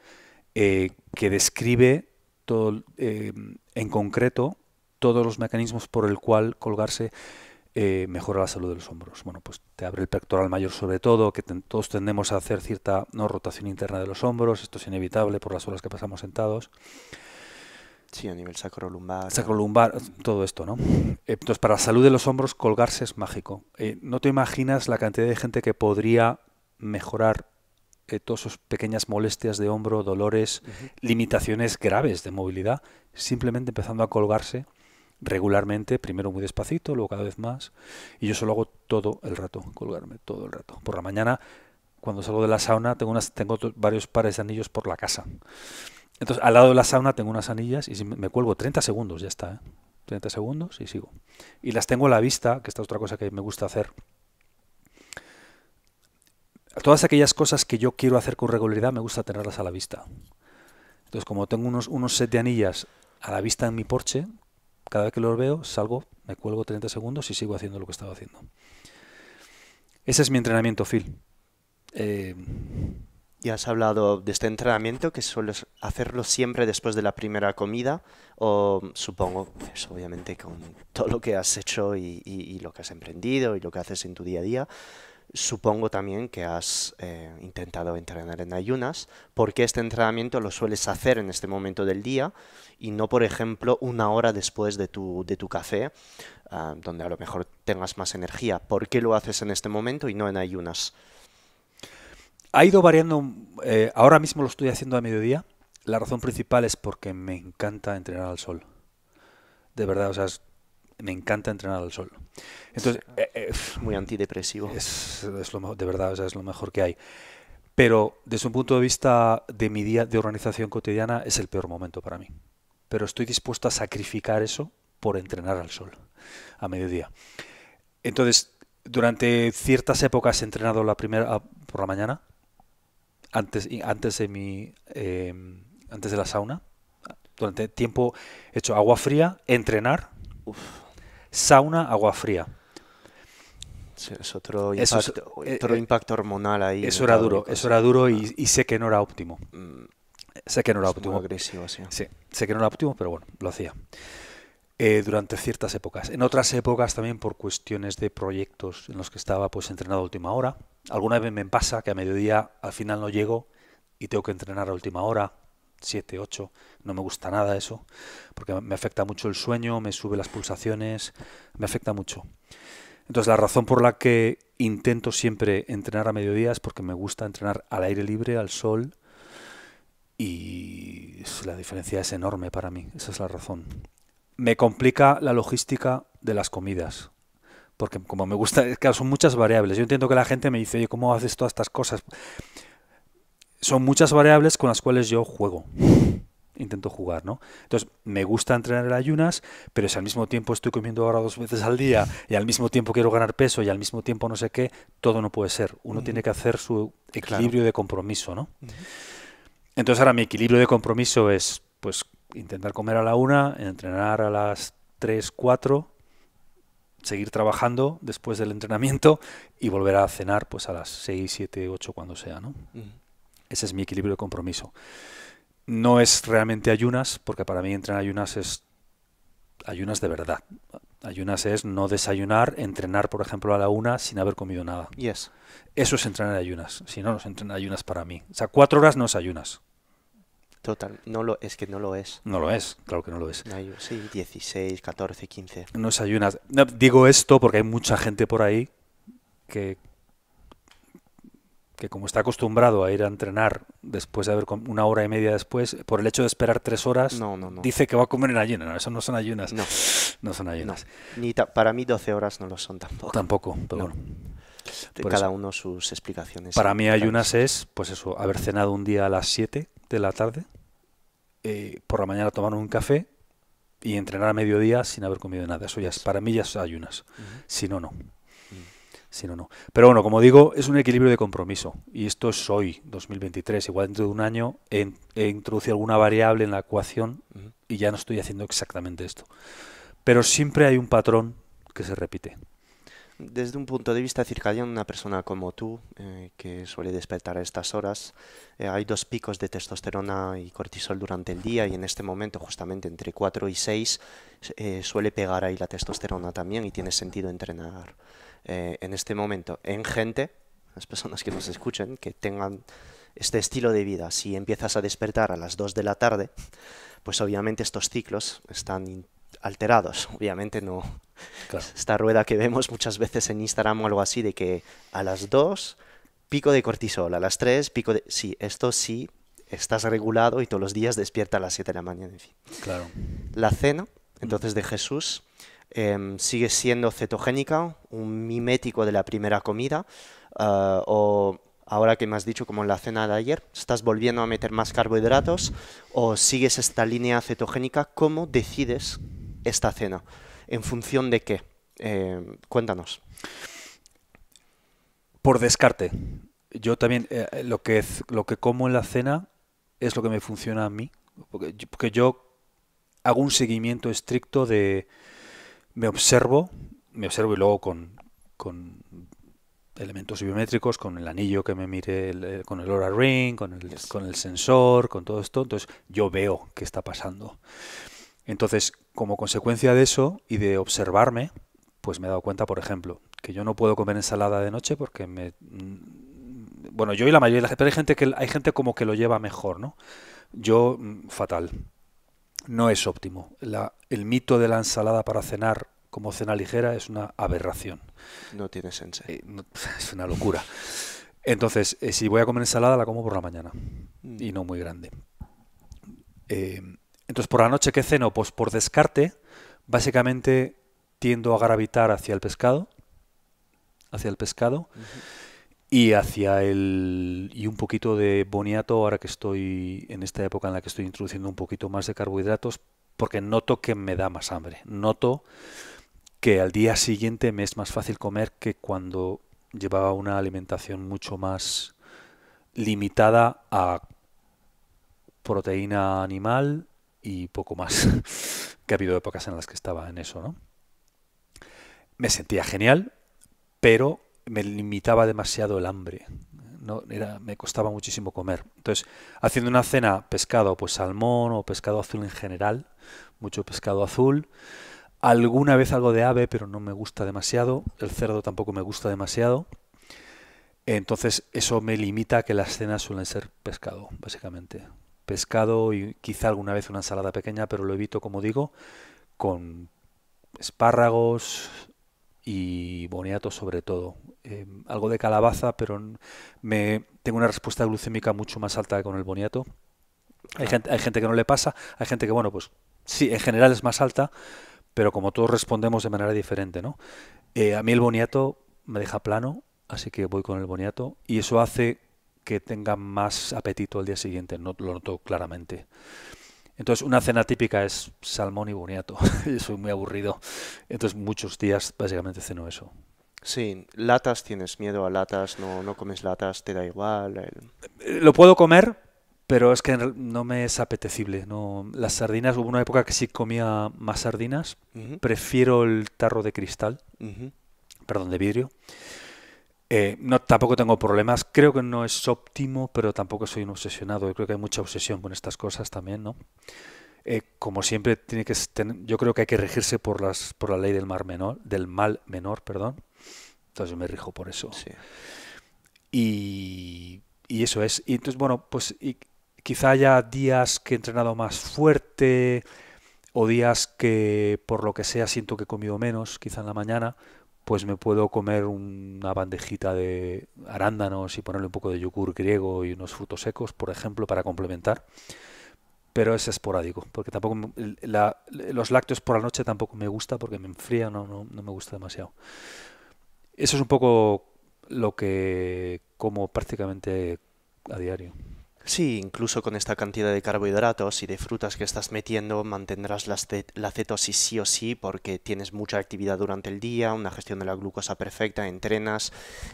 eh, que describe todo, eh, en concreto todos los mecanismos por el cual colgarse eh, mejora la salud de los hombros. Bueno, pues te abre el pectoral mayor sobre todo, que todos tendemos a hacer cierta no rotación interna de los hombros, esto es inevitable por las horas que pasamos sentados. Sí, a nivel sacrolumbar. Eh. lumbar, todo esto, ¿no? Entonces, para la salud de los hombros, colgarse es mágico. Eh, no te imaginas la cantidad de gente que podría mejorar eh, todas esas pequeñas molestias de hombro, dolores, limitaciones graves de movilidad, simplemente empezando a colgarse regularmente, primero muy despacito, luego cada vez más. Y yo solo hago todo el rato, colgarme todo el rato. Por la mañana, cuando salgo de la sauna, tengo, unas, tengo varios pares de anillos por la casa. Entonces, al lado de la sauna tengo unas anillas y me cuelgo 30 segundos, ya está. 30 ¿eh? segundos y sigo. Y las tengo a la vista, que esta es otra cosa que me gusta hacer. Todas aquellas cosas que yo quiero hacer con regularidad, me gusta tenerlas a la vista. Entonces, como tengo unos, unos set de anillas a la vista en mi porche, cada vez que los veo, salgo, me cuelgo 30 segundos y sigo haciendo lo que estaba haciendo. Ese es mi entrenamiento, Phil. Eh, y has hablado de este entrenamiento que sueles hacerlo siempre después de la primera comida, o supongo, pues, obviamente con todo lo que has hecho y, lo que has emprendido y lo que haces en tu día a día, supongo también que has eh, intentado entrenar en ayunas, ¿Por qué este entrenamiento lo sueles hacer en este momento del día y no, por ejemplo, una hora después de tu, café, ah, donde a lo mejor tengas más energía. ¿Por qué lo haces en este momento y no en ayunas? ha ido variando, eh, ahora mismo lo estoy haciendo a mediodía. La razón principal es porque me encanta entrenar al sol. De verdad, o sea, me encanta entrenar al sol. Entonces, es eh, eh, muy antidepresivo. Es, lo, de verdad, o sea, es lo mejor que hay. Pero desde un punto de vista de mi día de organización cotidiana es el peor momento para mí. Pero estoy dispuesto a sacrificar eso por entrenar al sol a mediodía. Entonces, durante ciertas épocas he entrenado la primera por la mañana, antes, antes, de, mi, em, antes de la sauna. Durante tiempo he hecho agua fría, entrenar, sauna, agua fría. es otro, impacto, eso eh, otro eh, impacto hormonal ahí. Eso era duro, eso era duro y, sé que no era óptimo. Mm. Sé que no era óptimo. Agresivo, sí, sé que no era óptimo, pero bueno, lo hacía. Eh, durante ciertas épocas. En otras épocas también por cuestiones de proyectos en los que estaba pues entrenado a última hora. Alguna vez me pasa que a mediodía al final no llego y tengo que entrenar a última hora, 7, 8. No me gusta nada eso, porque me afecta mucho el sueño, me sube las pulsaciones, me afecta mucho. Entonces la razón por la que intento siempre entrenar a mediodía es porque me gusta entrenar al aire libre, al sol, y la diferencia es enorme para mí. Esa es la razón me complica la logística de las comidas. Porque como me gusta, *laughs* claro, son muchas variables. Yo entiendo que la gente me dice, oye, ¿cómo haces todas estas cosas? Son muchas variables con las cuales yo juego. Intento jugar, ¿no? Entonces, me gusta entrenar en ayunas, pero si al mismo tiempo estoy comiendo ahora dos veces al día y al mismo tiempo quiero ganar peso y al mismo tiempo no sé qué, todo no puede ser. Uno mm. tiene que hacer su equilibrio de compromiso, ¿no? Entonces, ahora mi equilibrio de compromiso es, pues, intentar comer a la una, entrenar a las 3, 4, seguir trabajando después del entrenamiento y volver a cenar pues a las 6, siete, 8 cuando sea, ¿no? Ese es mi equilibrio de compromiso. No es realmente ayunas, porque para mí entrenar ayunas es ayunas de verdad. Ayunas es no desayunar, entrenar, por ejemplo, a la una sin haber comido nada. Eso es entrenar ayunas. Si no, no es entrenar ayunas para mí. O sea, cuatro horas no es ayunas. Total, no lo, es que no lo es. No lo es, claro que no lo es. sí, 16, 14, 15. No es ayunas. digo esto porque hay mucha gente por ahí que, que como está acostumbrado a ir a entrenar después de haber una hora y media después, por el hecho de esperar tres horas, dice que va a comer en ayunas. No, eso no son ayunas. No. No son ayunas. Ni para mí 12 horas no lo son tampoco. Tampoco, pero bueno. cada uno sus explicaciones. Para mí ayunas es, pues eso, haber cenado un día a las 7 de la tarde, eh, por la mañana tomar un café y entrenar a mediodía sin haber comido nada. Eso ya para mí ya es ayunas. Si no, no. Mm. Si no, no. Pero bueno, como digo, es un equilibrio de compromiso. Y esto es hoy, 2023. Igual dentro de un año he, introducido alguna variable en la ecuación y ya no estoy haciendo exactamente esto. Pero siempre hay un patrón que se repite. Desde un punto de vista circadiano, una persona como tú, eh, que suele despertar a estas horas, eh, hay dos picos de testosterona y cortisol durante el día y en este momento, justamente entre 4 y 6, eh, suele pegar ahí la testosterona también y tiene sentido entrenar en este momento en gente, las personas que nos escuchen, que tengan este estilo de vida. Si empiezas a despertar a las 2 de la tarde, pues obviamente estos ciclos están alterados. *laughs* Obviamente no, esta rueda que vemos muchas veces en Instagram o algo así, de que a las 2 pico de cortisol, a las 3 pico de... Sí, esto sí, estás regulado y todos los días despierta a las 7 de la mañana, en fin. Claro. La cena, entonces, de Jesús, em, sigue siendo cetogénica, un mimético de la primera comida, ah, o ahora que me has dicho, como en la cena de ayer, estás volviendo a meter más carbohidratos o sigues esta línea cetogénica, ¿cómo decides esta cena? ¿En función de qué? Eh, cuéntanos. Por descarte. Yo también, eh, lo, que, lo que como en la cena es lo que me funciona a mí. Porque, yo hago un seguimiento estricto de. Me observo, me observo y luego con, con elementos biométricos, con el anillo que me mire, con el Aura Ring, con el, con el sensor, con todo esto. Entonces yo veo qué está pasando. Entonces, como consecuencia de eso y de observarme, pues me he dado cuenta, por ejemplo, que yo no puedo comer ensalada de noche porque me mm, bueno, yo y la mayoría de la gente, pero hay gente que hay gente como que lo lleva mejor, ¿no? Yo mm, fatal. No es óptimo. el mito de la ensalada para cenar como cena ligera es una aberración. No tiene sentido. Eh, *laughs* es una locura. Entonces, eh, si voy a comer ensalada, la como por la mañana. Mm. Y no muy grande. Eh, entonces, por la noche, ¿qué ceno? Pues por descarte, básicamente tiendo a gravitar hacia el pescado, hacia el pescado y hacia el y un poquito de boniato ahora que estoy en esta época en la que estoy introduciendo un poquito más de carbohidratos porque noto que me da más hambre. Noto que al día siguiente me es más fácil comer que cuando llevaba una alimentación mucho más limitada a proteína animal, y poco más. *laughs* que ha habido épocas en las que estaba en eso, ¿no? Me sentía genial, pero me limitaba demasiado el hambre. No, era, me costaba muchísimo comer. Entonces, haciendo una cena pescado, pues salmón o pescado azul en general, mucho pescado azul, alguna vez algo de ave, pero no me gusta demasiado, el cerdo tampoco me gusta demasiado. Entonces, eso me limita a que las cenas suelen ser pescado, básicamente pescado y quizá alguna vez una ensalada pequeña, pero lo evito, como digo, con espárragos y boniato sobre todo. Em, algo de calabaza, pero me, tengo una respuesta glucémica mucho más alta que con el boniato. Ah. Hay gente, que no le pasa, hay gente que, bueno, pues sí, en general es más alta, pero como todos respondemos de manera diferente, ¿no? Eh, a mí el boniato me deja plano, así que voy con el boniato y eso hace que tenga más apetito al día siguiente, no, lo noto claramente. Entonces, una cena típica es salmón y boniato. *laughs* Yo soy muy aburrido. Entonces, muchos días básicamente ceno eso. Sí, latas tienes miedo a latas, no, no comes latas, te da igual. Eh, lo puedo comer, pero es que no me es apetecible. No, las sardinas, hubo una época que sí comía más sardinas. Prefiero el tarro de cristal, perdón, de vidrio. Eh, no, tampoco tengo problemas. Creo que no es óptimo, pero tampoco soy un obsesionado. Yo creo que hay mucha obsesión con estas cosas también, ¿no? Eh, como siempre, tiene que yo creo que hay que regirse por las por la ley del mar menor, del mal menor, perdón. Entonces me rijo por eso. Y, eso es. Y entonces, bueno, pues y quizá haya días que he entrenado más fuerte o días que por lo que sea siento que he comido menos, quizá en la mañana pues me puedo comer una bandejita de arándanos y ponerle un poco de yogur griego y unos frutos secos, por ejemplo, para complementar. Pero es esporádico, porque tampoco los lácteos por la noche tampoco me gusta porque me enfría, no, no, no me gusta demasiado. Eso es un poco lo que como prácticamente a diario. Sí, incluso con esta cantidad de carbohidratos y de frutas que estás metiendo, mantendrás la cetosis sí o sí, porque tienes mucha actividad durante el día, una gestión de la glucosa perfecta, entrenas,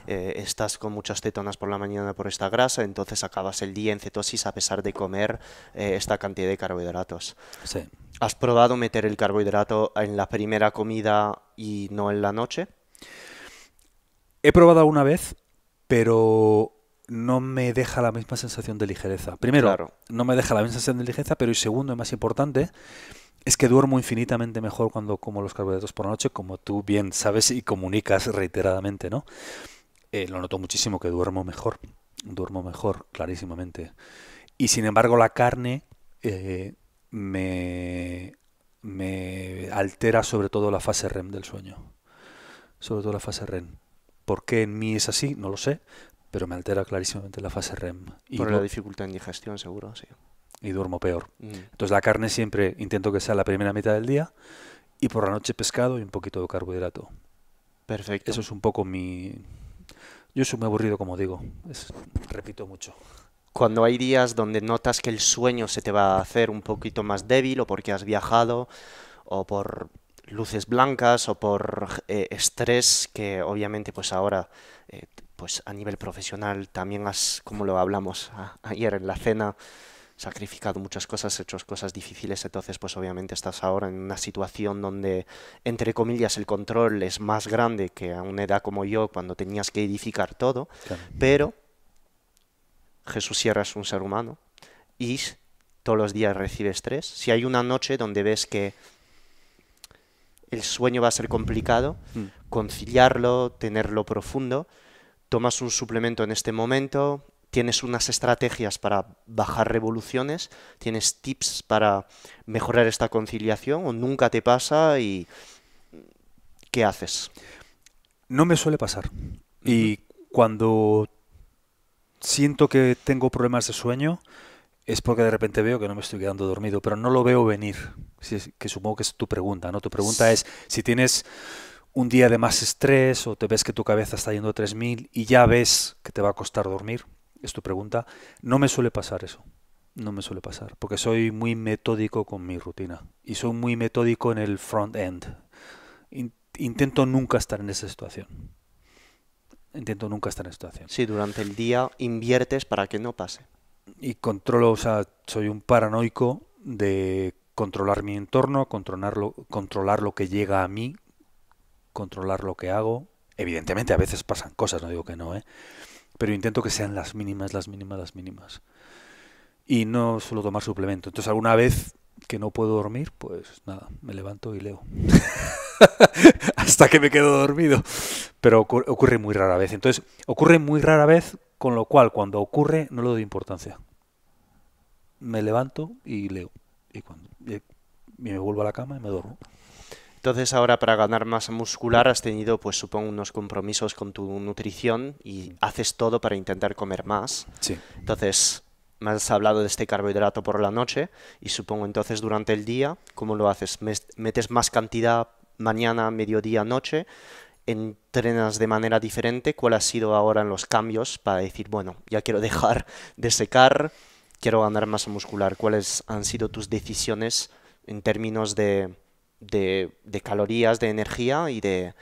eh, estás con muchas cetonas por la mañana por esta grasa, entonces acabas el día en cetosis a pesar de comer eh, esta cantidad de carbohidratos. Sí. ¿Has probado meter el carbohidrato en la primera comida y no en la noche? He probado una vez, pero no me deja la misma sensación de ligereza. Primero, no me deja la misma sensación de ligereza, pero y segundo, y más importante, es que duermo infinitamente mejor cuando como los carbohidratos por la noche, como tú bien sabes y comunicas reiteradamente, ¿no? Eh, lo noto muchísimo que duermo mejor, duermo mejor, clarísimamente. Y sin embargo, la carne eh, me, me altera sobre todo la fase REM del sueño, sobre todo la fase REM. ¿Por qué en mí es así? No lo sé, pero me altera clarísimamente la fase REM. Y Por la dificultad en digestión, seguro, sí. Y duermo peor. Mm. Entonces la carne siempre intento que sea la primera mitad del día y por la noche pescado y un poquito de carbohidrato. Perfecto. Eso es un poco mi... Yo soy muy aburrido, como digo. Repito mucho. Cuando hay días donde notas que el sueño se te va a hacer un poquito más débil o porque has viajado o por luces blancas o por eh, estrés que obviamente pues ahora pues a nivel profesional también has, como lo hablamos ayer en la cena, sacrificado muchas cosas, hecho cosas difíciles, entonces pues obviamente estás ahora en una situación donde, entre comillas, el control es más grande que a una edad como yo, cuando tenías que edificar todo, pero Jesús Sierra es un ser humano y todos los días recibe estrés. Si hay una noche donde ves que el sueño va a ser complicado, mm. conciliarlo, tenerlo profundo, tomas un suplemento en este momento, tienes unas estrategias para bajar revoluciones, tienes tips para mejorar esta conciliación o nunca te pasa y ¿qué haces? No me suele pasar. Y cuando siento que tengo problemas de sueño, es porque de repente veo que no me estoy quedando dormido, pero no lo veo venir. que supongo que es tu pregunta, ¿no? Tu pregunta es si tienes un día de más estrés o te ves que tu cabeza está yendo a 3.000 y ya ves que te va a costar dormir? Es tu pregunta. No me suele pasar eso. No me suele pasar, porque soy muy metódico con mi rutina y soy muy metódico en el front end. Intento nunca estar en esa situación. Intento nunca estar en esa situación. Sí, durante el día inviertes para que no pase. Y controlo, o sea, soy un paranoico de controlar mi entorno, controlar controlar lo que llega a mí, controlar lo que hago. Evidentemente a veces pasan cosas, no digo que no, ¿eh? pero intento que sean las mínimas, las mínimas, las mínimas. Y no suelo tomar suplemento. Entonces alguna vez que no puedo dormir, pues nada, me levanto y leo. *laughs* Hasta que me quedo dormido. Pero ocurre, muy rara vez. Entonces, ocurre muy rara vez, con lo cual cuando ocurre no le doy importancia. Me levanto y leo. Y cuando me vuelvo a la cama y me duermo. Entonces ahora para ganar masa muscular has tenido, pues supongo, unos compromisos con tu nutrición y haces todo para intentar comer más. Sí. Entonces, me has hablado de este carbohidrato por la noche y supongo entonces durante el día, ¿cómo lo haces? ¿Metes más cantidad mañana, mediodía, noche? ¿Entrenas de manera diferente? ¿Cuál ha sido ahora en los cambios para decir, bueno, ya quiero *laughs* dejar de secar, quiero ganar masa muscular? ¿Cuáles han sido tus decisiones en términos de de, calorías, de energía y de,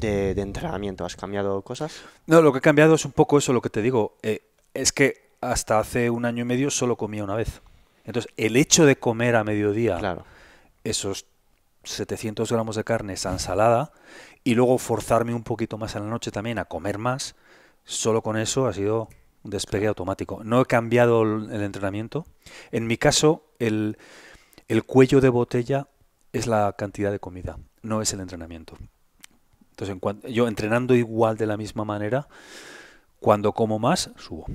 entrenamiento. ¿Has cambiado cosas? No, lo que he cambiado es un poco eso, lo que te digo. Eh, es que hasta hace un año y medio solo comía una vez. Entonces, el hecho de comer a mediodía esos 700 gramos de carne ensalada y luego forzarme un poquito más en la noche también a comer más, solo con eso ha sido un despegue automático. No he cambiado el entrenamiento. En mi caso, el, el cuello de botella es la cantidad de comida, no es el entrenamiento. Entonces, yo entrenando igual de la misma manera, cuando como más, subo.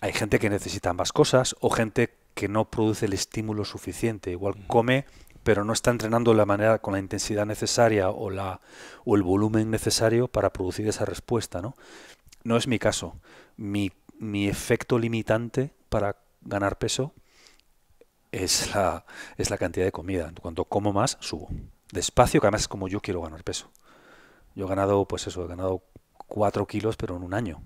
Hay gente que necesita ambas cosas o gente que no produce el estímulo suficiente. Igual come, pero no está entrenando de la manera con la intensidad necesaria o, la, o el volumen necesario para producir esa respuesta. No, no es mi caso. Mi, mi efecto limitante para ganar peso es la, es la cantidad de comida. Cuanto como más, subo. Despacio, que además es como yo quiero ganar peso. Yo he ganado, pues eso, he ganado cuatro kilos, pero en un año.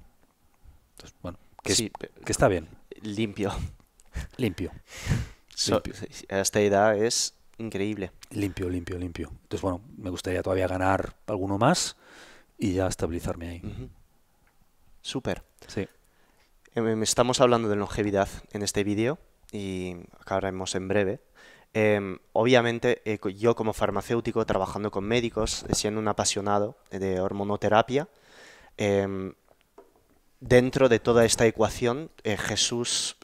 Entonces, bueno, que, sí, que está bien. Limpio. Limpio. A Esta edad es increíble. Limpio, limpio, limpio. Entonces, bueno, me gustaría todavía ganar alguno más y ya estabilizarme ahí. Súper. Sí. Em, em, estamos hablando de longevidad en este vídeo y acabaremos en breve. Em, obviamente, eh, yo como farmacéutico, trabajando con médicos, eh, siendo un apasionado de hormonoterapia, em, dentro de toda esta ecuación, eh, Jesús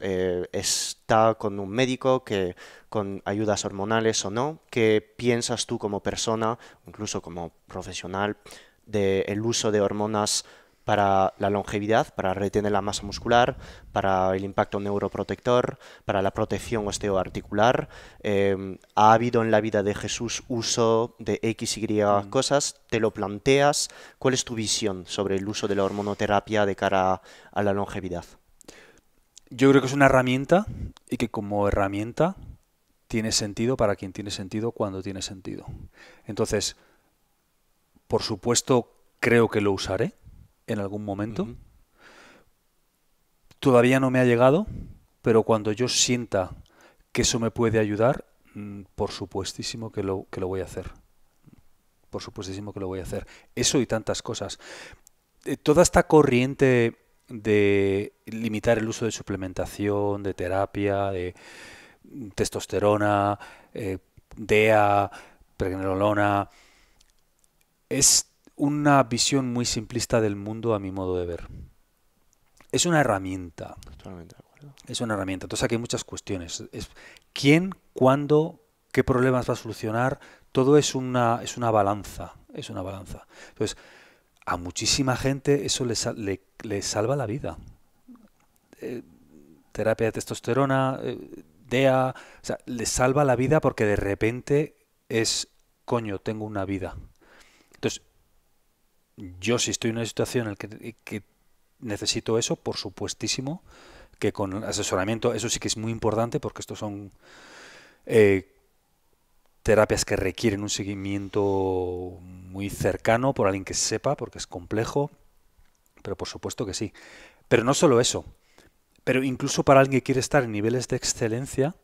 está con un médico que con ayudas hormonales o no. ¿Qué piensas tú como persona, incluso como profesional, del uso de hormonas para la longevidad, para retener la masa muscular, para el impacto neuroprotector, para la protección osteoarticular. Em, ha habido en la vida de Jesús uso de X, Y y mm. cosas, te lo planteas. ¿Cuál es tu visión sobre el uso de la hormonoterapia de cara a la longevidad? Yo creo que es una herramienta y que como herramienta tiene sentido para quien tiene sentido cuando tiene sentido. Entonces, por supuesto, creo que lo usaré en algún momento. Todavía no me ha llegado, pero cuando yo sienta que eso me puede ayudar, mm, por supuestísimo que lo, que lo voy a hacer. Por supuestísimo que lo voy a hacer. Eso y tantas cosas. Eh, toda esta corriente de limitar el uso de suplementación, de terapia, de mm, testosterona, eh, DEA, pregnenolona, es una visión muy simplista del mundo a mi modo de ver. Es una herramienta. Totalmente de acuerdo. Es una herramienta. Entonces aquí hay muchas cuestiones. Es quién, cuándo, qué problemas va a solucionar. Todo es una, es una balanza. Es una balanza. Entonces, a muchísima gente eso le, salva la vida. Eh, terapia de testosterona, eh, DEA, o sea, le salva la vida porque de repente es, coño, tengo una vida yo si estoy en una situación en la que, necesito eso, por supuestísimo, que con asesoramiento, eso sí que es muy importante porque esto son eh, terapias que requieren un seguimiento muy cercano por alguien que sepa, porque es complejo, pero por supuesto que sí. Pero no solo eso, pero incluso para alguien que quiere estar en niveles de excelencia,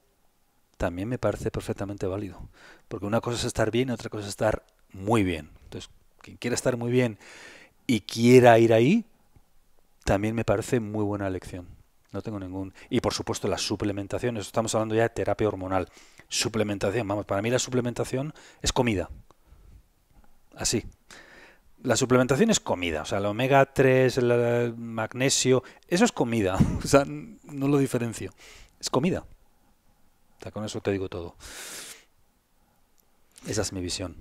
también me parece perfectamente válido, porque una cosa es estar bien y otra cosa es estar muy bien. Entonces, quien quiera estar muy bien y quiera ir ahí, también me parece muy buena elección. No tengo ningún. Y por supuesto, la suplementación, estamos hablando ya de terapia hormonal. Suplementación, vamos, para mí la suplementación es comida. Así. La suplementación es comida, o sea, el omega 3, el magnesio, eso es comida, *laughs* o sea, no lo diferencio. Es comida. O sea, con eso te digo todo. Esa es mi visión.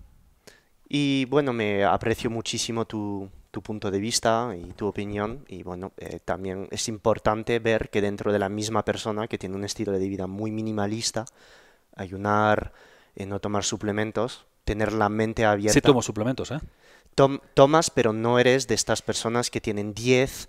Y bueno, me aprecio muchísimo tu, punto de vista y tu opinión. Y bueno, eh, también es importante ver que dentro de la misma persona que tiene un estilo de vida muy minimalista, ayunar, eh, no tomar suplementos, tener la mente abierta. Sí tomo suplementos, ¿eh? tomas, pero no eres de estas personas que tienen 10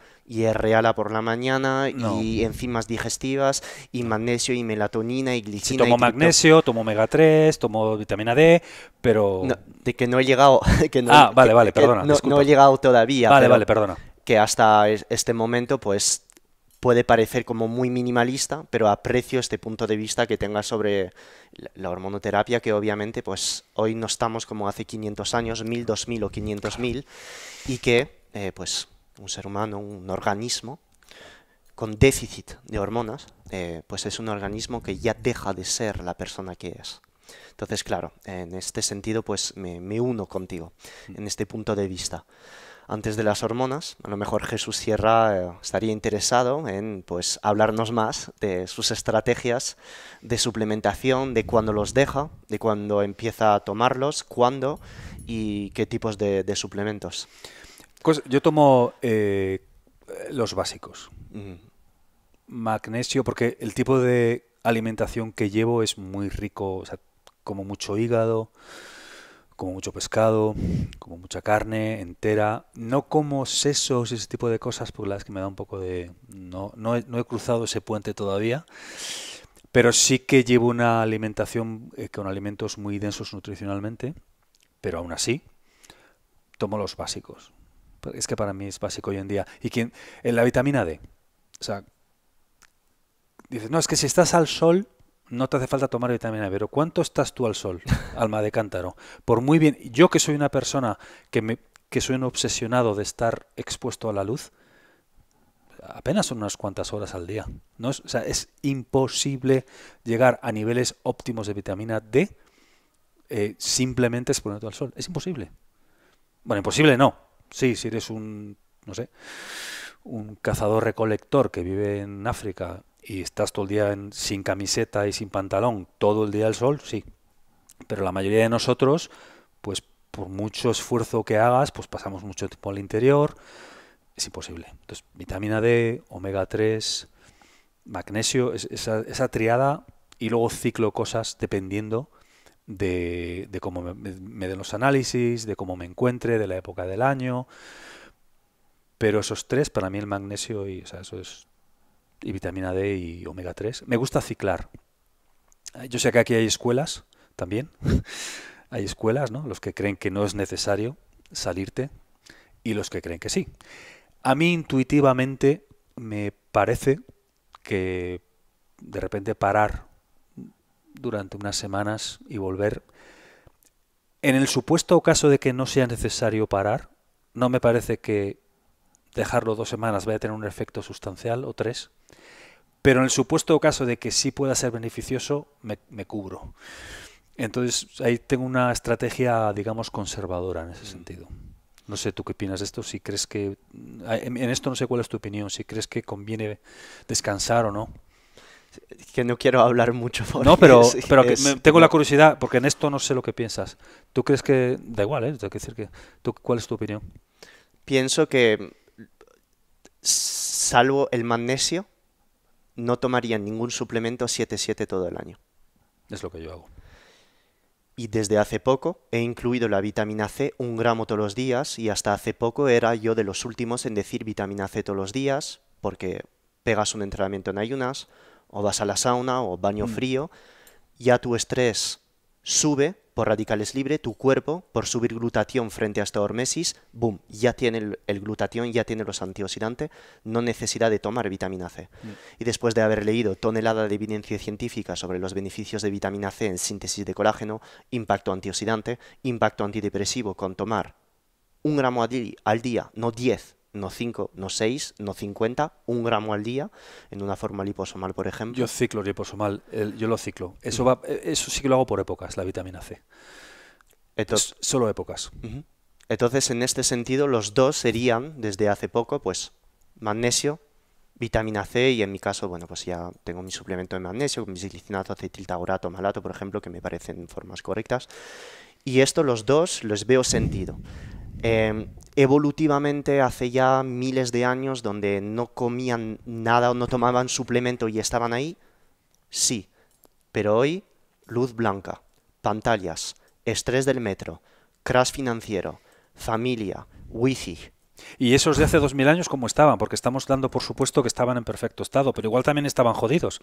real a por la mañana y enzimas digestivas y magnesio y melatonina y glicina. Sí, tomo magnesio, tomo omega 3, tomo vitamina D, pero... de que no he llegado... *laughs* Que no, ah, vale, vale, perdona. no, he llegado todavía. Vale, vale, perdona. Que hasta este momento, pues puede parecer como muy minimalista, pero aprecio este punto de vista que tenga sobre la hormonoterapia, que obviamente pues hoy no estamos como hace 500 años, 1000, 2000 o 500.000, y que eh, pues un ser humano, un organismo con déficit de hormonas, eh, pues es un organismo que ya deja de ser la persona que es. Entonces, claro, en este sentido, pues me, me uno contigo, en este punto de vista antes de las hormonas. A lo mejor Jesús Sierra eh, estaría interesado en pues, hablarnos más de sus estrategias de suplementación, de cuándo los deja, de cuándo empieza a tomarlos, cuándo y qué tipos de, suplementos. Pues, yo tomo eh, los básicos. Magnesio, porque el tipo de alimentación que llevo es muy rico, como mucho hígado, como mucho pescado, como mucha carne entera. No como sesos y ese tipo de cosas, por las que me da un poco de... No, no, he, cruzado ese puente todavía, pero sí que llevo una alimentación eh, con alimentos muy densos nutricionalmente, pero aún así tomo los básicos. Es que para mí es básico hoy en día. Y quien, en la vitamina D, o sea, dices, no, es que si estás al sol no te hace falta tomar vitamina B, pero ¿cuánto estás tú al sol, *laughs* alma de cántaro? Por muy bien, yo que soy una persona que, me, que soy un obsesionado de estar expuesto a la luz, apenas son unas cuantas horas al día. ¿no? Es, o sea, es imposible llegar a niveles óptimos de vitamina D eh, simplemente exponiendo al sol. Es imposible. Bueno, imposible no. Sí, si eres un, no sé, un cazador recolector que vive en África y estás todo el día sin camiseta y sin pantalón, todo el día al sol, sí. Pero la mayoría de nosotros, pues por mucho esfuerzo que hagas, pues pasamos mucho tiempo al interior, es imposible. Entonces, vitamina D, omega 3, magnesio, es, esa, esa, triada y luego ciclo cosas dependiendo de, de cómo me, den los análisis, de cómo me encuentre, de la época del año. Pero esos tres, para mí el magnesio, y, eso es y vitamina D y omega 3. Me gusta ciclar. Eh, yo sé que aquí hay escuelas también. *laughs* hay escuelas, ¿no? Los que creen que no es necesario salirte y los que creen que sí. A mí intuitivamente me parece que de repente parar durante unas semanas y volver, en el supuesto caso de que no sea necesario parar, no me parece que dejarlo dos semanas vaya a tener un efecto sustancial o tres. Pero en el supuesto caso de que sí pueda ser beneficioso, me, cubro. Entonces ahí tengo una estrategia, digamos, conservadora en ese mm. sentido. No sé tú qué opinas de esto, si crees que... Ah, en esto no sé cuál es tu opinión, si crees que conviene descansar o no. Que no quiero hablar mucho. No, pero, pero tengo la curiosidad, porque en esto no sé lo que piensas. ¿Tú crees que... Da igual, ¿eh? decir que... ¿Cuál es tu opinión? Pienso que, salvo el magnesio, no tomarían ningún suplemento 7-7 todo el año. Es lo que yo hago. Y desde hace poco he incluido la vitamina C un gramo todos los días y hasta hace poco era yo de los últimos en decir vitamina C todos los días porque pegas un entrenamiento en ayunas o vas a la sauna o baño mm. frío, ya tu estrés sube por radicales libre, tu cuerpo, por subir glutatión frente a esta hormesis, boom, ya tiene el, glutatión, ya tiene los antioxidantes, no necesidad de tomar vitamina C. Mm. Y después de haber leído tonelada de evidencia científica sobre los beneficios de vitamina C en síntesis de colágeno, impacto antioxidante, impacto antidepresivo con tomar un gramo al día, no 10, no 5, no 6, no 50, un gramo al día en una forma liposomal, por ejemplo. Yo ciclo liposomal, yo lo ciclo. Eso, va, eh, eso sí que lo hago por épocas, la vitamina C. Entonces, solo épocas. Entonces, en este sentido, los dos serían, desde hace poco, pues magnesio, vitamina C y en mi caso, bueno, pues ya tengo mi suplemento de magnesio, mis glicinato, acetiltaurato, malato, por ejemplo, que me parecen formas correctas. Y esto los dos los veo sentido. Em, evolutivamente hace ya miles de años donde no comían nada o no tomaban suplemento y estaban ahí? Sí, pero hoy luz blanca, pantallas, estrés del metro, crash financiero, familia, wifi. ¿Y esos de hace dos mil años cómo estaban? Porque estamos dando por supuesto que estaban en perfecto estado, pero igual también estaban jodidos.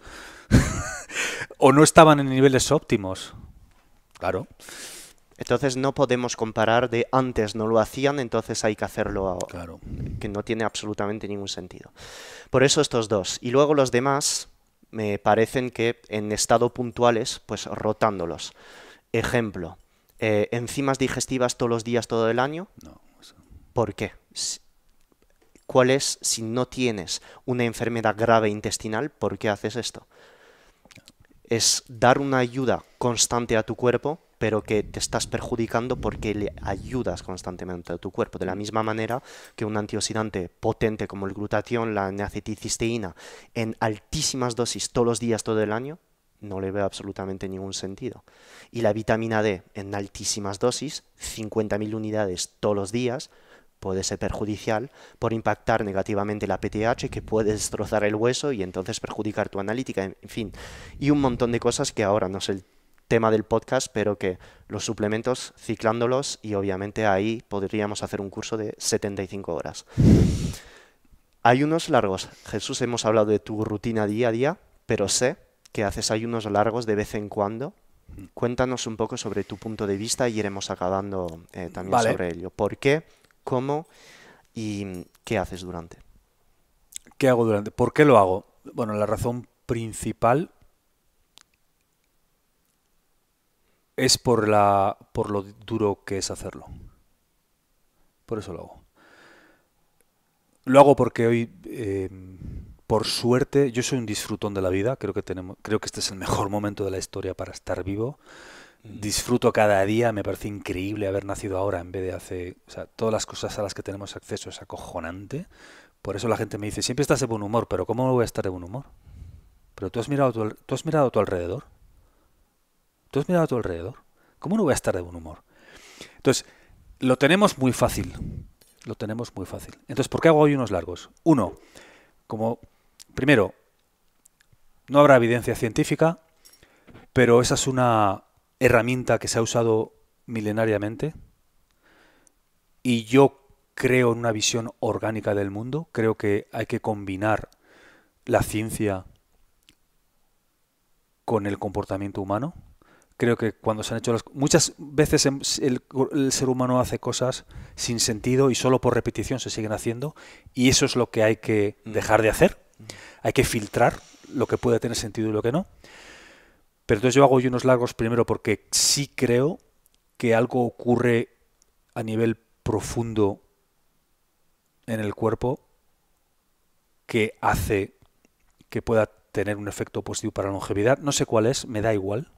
*laughs* o no estaban en niveles óptimos. Claro. Entonces no podemos comparar de antes no lo hacían, entonces hay que hacerlo ahora. Claro. Que no tiene absolutamente ningún sentido. Por eso estos dos. Y luego los demás me parecen que en estado puntuales, pues rotándolos. Ejemplo, eh, enzimas digestivas todos los días, todo el año. No. ¿Por qué? ¿Cuál es si no tienes una enfermedad grave intestinal? ¿Por qué haces esto? Es dar una ayuda constante a tu cuerpo pero que te estás perjudicando porque le ayudas constantemente a tu cuerpo. De la misma manera que un antioxidante potente como el glutatión, la neaceticisteína, en altísimas dosis todos los días, todo el año, no le ve absolutamente ningún sentido. Y la vitamina D en altísimas dosis, 50.000 unidades todos los días, puede ser perjudicial por impactar negativamente la PTH, que puede destrozar el hueso y entonces perjudicar tu analítica, en fin, y un montón de cosas que ahora no es el tema del podcast, pero que los suplementos ciclándolos y obviamente ahí podríamos hacer un curso de 75 horas. Hay unos largos. Jesús, hemos hablado de tu rutina día a día, pero sé que haces ayunos largos de vez en cuando. Cuéntanos un poco sobre tu punto de vista y iremos acabando eh, también sobre ello. ¿Por qué? ¿Cómo? ¿Y qué haces durante? ¿Qué hago durante? ¿Por qué lo hago? Bueno, la razón principal es por, la, por lo duro que es hacerlo. Por eso lo hago. Lo hago porque hoy, em, por suerte, yo soy un disfrutón de la vida. Creo que, tenemos, creo que este es el mejor momento de la historia para estar vivo. Mm. Disfruto cada día, me parece increíble haber nacido ahora en vez de hace... O sea, todas las cosas a las que tenemos acceso es acojonante. Por eso la gente me dice, siempre estás de buen humor, pero ¿cómo voy a estar de buen humor? Pero tú has mirado, tú has mirado a tu alrededor. Entonces, has a tu alrededor? ¿Cómo no voy a estar de buen humor? Entonces, lo tenemos muy fácil. Lo tenemos muy fácil. Entonces, ¿por qué hago hoy unos largos? Uno, como primero, no habrá evidencia científica, pero esa es una herramienta que se ha usado milenariamente y yo creo en una visión orgánica del mundo, creo que hay que combinar la ciencia con el comportamiento humano, creo que cuando se han hecho las... Muchas veces em, el, ser humano hace cosas sin sentido y solo por repetición se siguen haciendo y eso es lo que hay que mm. dejar de hacer. Mm. Hay que filtrar lo que pueda tener sentido y lo que no. Pero entonces yo hago unos largos primero porque sí creo que algo ocurre a nivel profundo en el cuerpo que hace que pueda tener un efecto positivo para la longevidad. No sé cuál es, me da igual.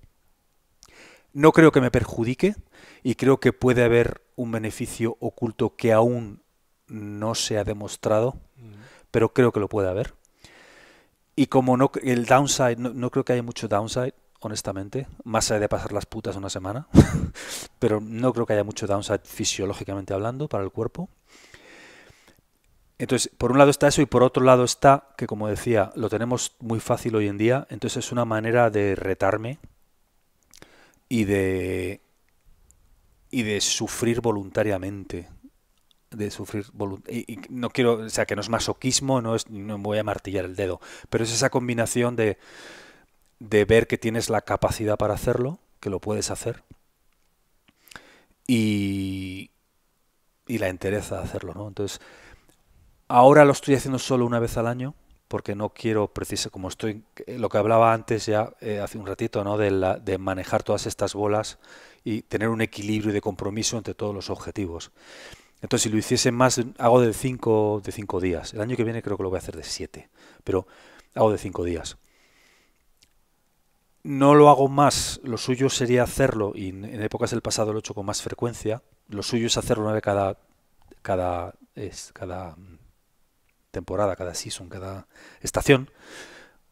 No creo que me perjudique y creo que puede haber un beneficio oculto que aún no se ha demostrado, mm. pero creo que lo puede haber. Y como no el downside, no, no, creo que haya mucho downside, honestamente, más allá de pasar las putas una semana, *laughs* pero no creo que haya mucho downside fisiológicamente hablando para el cuerpo. Entonces, por un lado está eso y por otro lado está que, como decía, lo tenemos muy fácil hoy en día, entonces es una manera de retarme y de y de sufrir voluntariamente de sufrir y, no quiero o sea que no es masoquismo no no voy a martillar el dedo pero es esa combinación de de ver que tienes la capacidad para hacerlo que lo puedes hacer y y la entereza de hacerlo no entonces ahora lo estoy haciendo solo una vez al año porque no quiero precisar, como estoy eh, lo que hablaba antes ya eh, hace un ratito no de, manejar todas estas bolas y tener un equilibrio y de compromiso entre todos los objetivos entonces si lo hiciese más hago de cinco de cinco días el año que viene creo que lo voy a hacer de siete, pero hago de cinco días no lo hago más lo suyo sería hacerlo y en, épocas del pasado lo he hecho con más frecuencia lo suyo es hacerlo una vez cada cada es cada temporada, cada season, cada estación.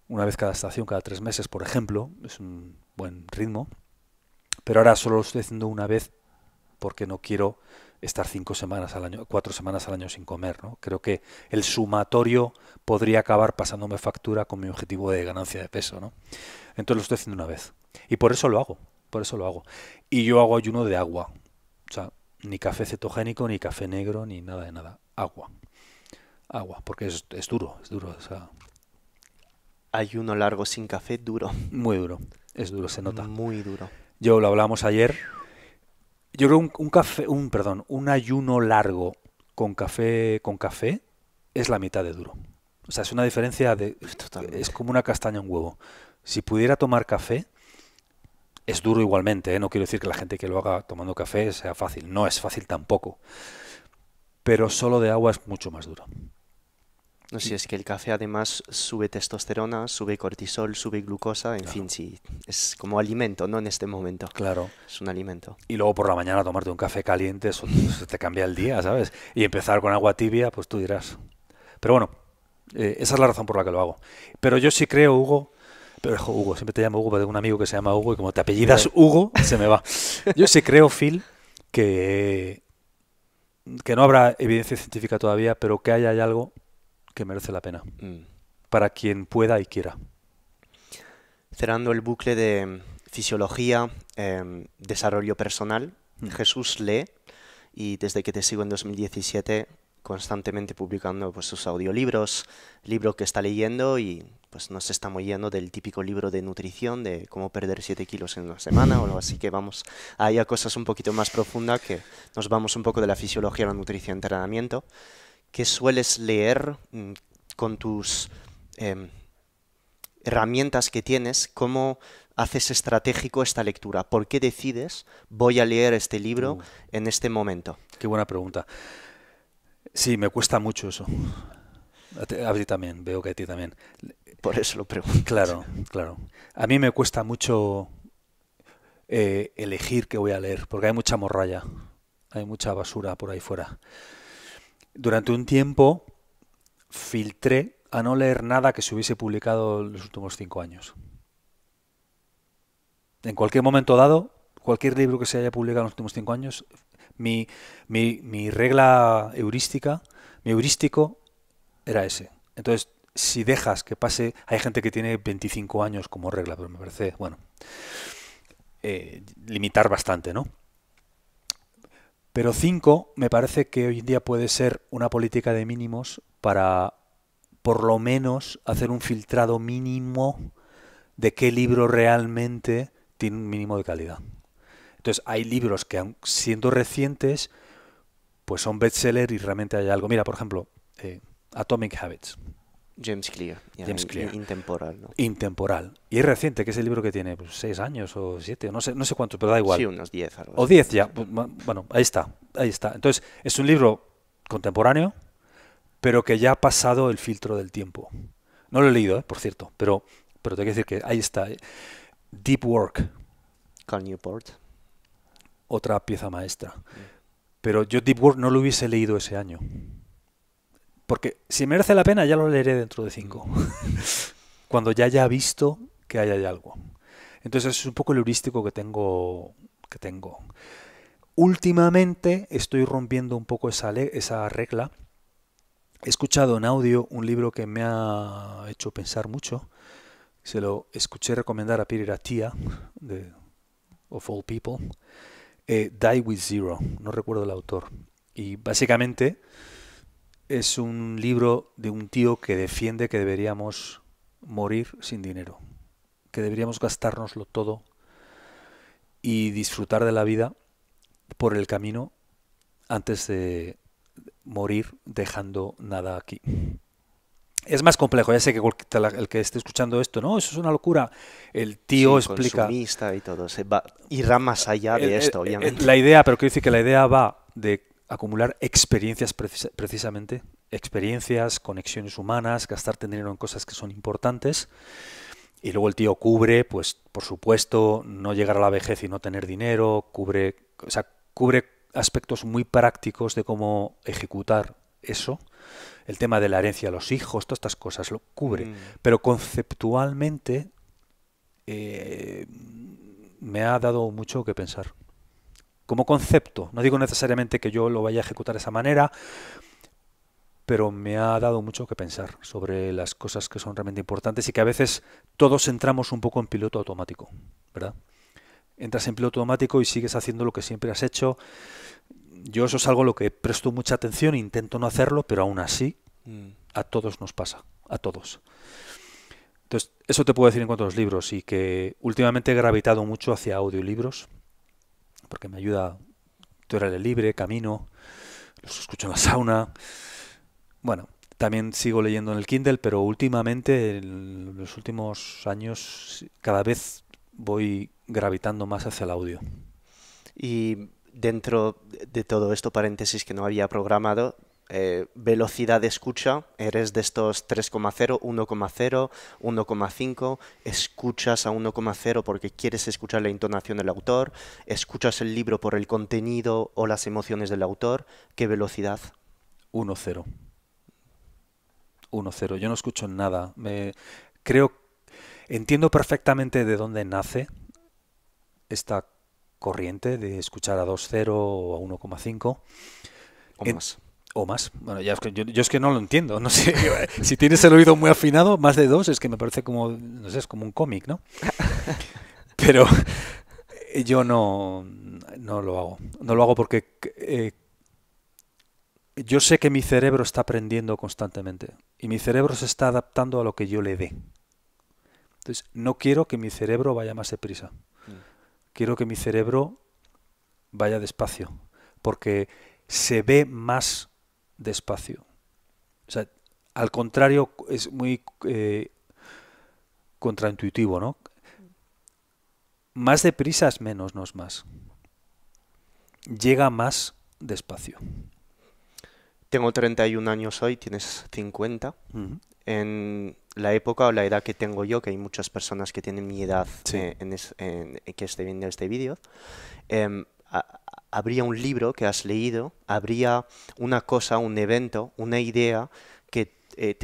Una vez cada estación, cada tres meses, por ejemplo. Es un buen ritmo. Pero ahora solo lo estoy haciendo una vez porque no quiero estar cinco semanas al año, cuatro semanas al año sin comer. ¿no? Creo que el sumatorio podría acabar pasándome factura con mi objetivo de ganancia de peso. ¿no? Entonces lo estoy haciendo una vez. Y por eso lo hago. Por eso lo hago. Y yo hago ayuno de agua. O sea, ni café cetogénico, ni café negro, ni nada de nada. Agua agua, porque es, es duro, es duro. O sea... Ayuno largo sin café, duro. Muy duro, es duro, se nota. Muy duro. Yo lo hablábamos ayer. Yo creo un, un café, un perdón, un ayuno largo con café con café es la mitad de duro. O sea, es una diferencia de es como una castaña en huevo. Si pudiera tomar café es duro igualmente, ¿eh? no quiero decir que la gente que lo haga tomando café sea fácil, no es fácil tampoco. Pero solo de agua es mucho más duro. No, si mm. es que el café además sube testosterona, sube cortisol, sube glucosa, en fin, sí, es como alimento, ¿no? En este momento. Claro. Es un alimento. Y luego por la mañana tomarte un café caliente, eso te cambia el día, ¿sabes? Y empezar con agua tibia, pues tú dirás. Pero bueno, eh, esa es la razón por la que lo hago. Pero yo sí creo, Hugo, pero Hugo, siempre te llamo Hugo, pero tengo un amigo que se llama Hugo y como te apellidas Hugo, se me va. *laughs* Yo sí creo, Phil, que, que no habrá evidencia científica todavía, pero que haya hay algo que merece la pena. Mm. Para quien pueda y quiera. Cerrando el bucle de mm, fisiología, em, desarrollo personal, mm. Jesús lee y desde que te sigo en 2017 constantemente publicando pues, sus audiolibros, libro que está leyendo y pues nos está yendo del típico libro de nutrición de cómo perder 7 kilos en una semana o algo así que vamos ahí a cosas un poquito más profundas que nos vamos un poco de la fisiología la nutrición entrenamiento que sueles leer mm, con tus em, herramientas que tienes, cómo haces estratégico esta lectura, por qué decides voy a leer este libro mm. en este momento. Qué buena pregunta. Sí, me cuesta mucho eso. A ti, también, veo que a ti también. Por eso lo pregunto. Claro, claro. A mí me cuesta mucho eh, elegir qué voy a leer, porque hay mucha morralla, hay mucha basura por ahí fuera. Durante un tiempo filtré a no leer nada que se hubiese publicado en los últimos cinco años. En cualquier momento dado, cualquier libro que se haya publicado en los últimos cinco años, mi, regla heurística, mi heurístico era ese. Entonces, si dejas que pase, hay gente que tiene 25 años como regla, pero me parece, bueno, eh, limitar bastante, ¿no? Pero cinco, me parece que hoy en día puede ser una política de mínimos para por lo menos hacer un filtrado mínimo de qué libro realmente tiene un mínimo de calidad. Entonces hay libros que siendo recientes, pues son bestseller y realmente hay algo. Mira, por ejemplo, eh, Atomic Habits. James Clear. Intemporal. Intemporal. Y es reciente, que es el libro que tiene pues, seis años o siete, no sé, no sé cuántos, pero da igual. Sí, unos diez. o diez ya. Pues, bueno, ahí está. Ahí está. Entonces, es un libro contemporáneo, pero que ya ha pasado el filtro del tiempo. No lo he leído, eh, por cierto, pero, pero tengo que decir que ahí está. Eh. Deep Work. Carl Newport. Otra pieza maestra. Pero yo Deep Work no lo hubiese leído ese año. Porque si merece la pena ya lo leeré dentro de cinco. *laughs* Cuando ya haya visto que hay algo. Entonces es un poco el heurístico que tengo. Que tengo. Últimamente estoy rompiendo un poco esa, esa regla. He escuchado en audio un libro que me ha hecho pensar mucho. Se lo escuché recomendar a Peter Atia, de Of All People. Eh, Die with Zero, no recuerdo el autor. Y básicamente es un libro de un tío que defiende que deberíamos morir sin dinero, que deberíamos gastárnoslo todo y disfrutar de la vida por el camino antes de morir dejando nada aquí. Es más complejo, ya sé que el que esté escuchando esto, no, eso es una locura. El tío explica. y todo, se va, irá más allá de esto, obviamente. La idea, pero que dice que la idea va de acumular experiencias precisamente, experiencias, conexiones humanas, gastarte dinero en cosas que son importantes. Y luego el tío cubre, pues por supuesto, no llegar a la vejez y no tener dinero, cubre, o sea, cubre aspectos muy prácticos de cómo ejecutar eso. El tema de la herencia a los hijos, todas estas cosas lo cubre. Mm. Pero conceptualmente eh, me ha dado mucho que pensar como concepto. No digo necesariamente que yo lo vaya a ejecutar de esa manera, pero me ha dado mucho que pensar sobre las cosas que son realmente importantes y que a veces todos entramos un poco en piloto automático, ¿verdad? Entras en piloto automático y sigues haciendo lo que siempre has hecho. Yo eso es algo a lo que presto mucha atención, intento no hacerlo, pero aún así mm. a todos nos pasa, a todos. Entonces, eso te puedo decir en cuanto a los libros y que últimamente he gravitado mucho hacia audiolibros porque me ayuda. teoría libre, camino, los escucho en la sauna. Bueno, también sigo leyendo en el Kindle, pero últimamente, en los últimos años, cada vez voy gravitando más hacia el audio. Y dentro de todo esto, paréntesis que no había programado, eh, velocidad de escucha, eres de estos 3,0, 1,0, 1,5, escuchas a 1,0 porque quieres escuchar la intonación del autor, escuchas el libro por el contenido o las emociones del autor, ¿qué velocidad? 1,0. 1,0. Yo no escucho nada. Me, creo, entiendo perfectamente de dónde nace esta corriente de escuchar a 2,0 o a 1,5. O o más. Bueno, ya yo, es que no lo entiendo. *laughs* sé. si tienes el oído muy afinado, más de dos, es que me parece como, no sé, es como un cómic, ¿no? *laughs* Pero eh, yo no, no lo hago. No lo hago porque eh, yo sé que mi cerebro está aprendiendo constantemente y mi cerebro se está adaptando a lo que yo le dé. Entonces, no quiero que mi cerebro vaya más deprisa. Mm. Quiero que mi cerebro vaya despacio, porque se ve más despacio. O sea, al contrario, es muy eh, contraintuitivo, ¿no? Más deprisa es menos, no es más. Llega más despacio. Tengo 31 años hoy, tienes 50. En la época o la edad que tengo yo, que hay muchas personas que tienen mi edad eh, en que estén viendo este vídeo, em, habría un libro que has leído, habría una cosa, un evento, una idea que, eh,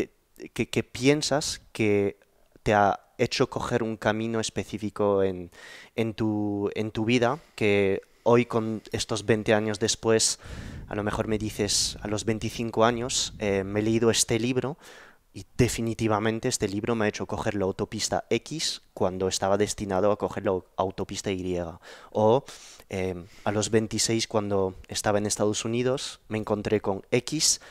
que, piensas que te ha hecho coger un camino específico en, en, tu, vida, que hoy con estos 20 años después, a lo mejor me dices, a los 25 años, eh, me he leído este libro, y definitivamente este libro me ha hecho coger la autopista X cuando estaba destinado a coger la autopista Y. O em, a los 26 cuando estaba en Estados Unidos me encontré con X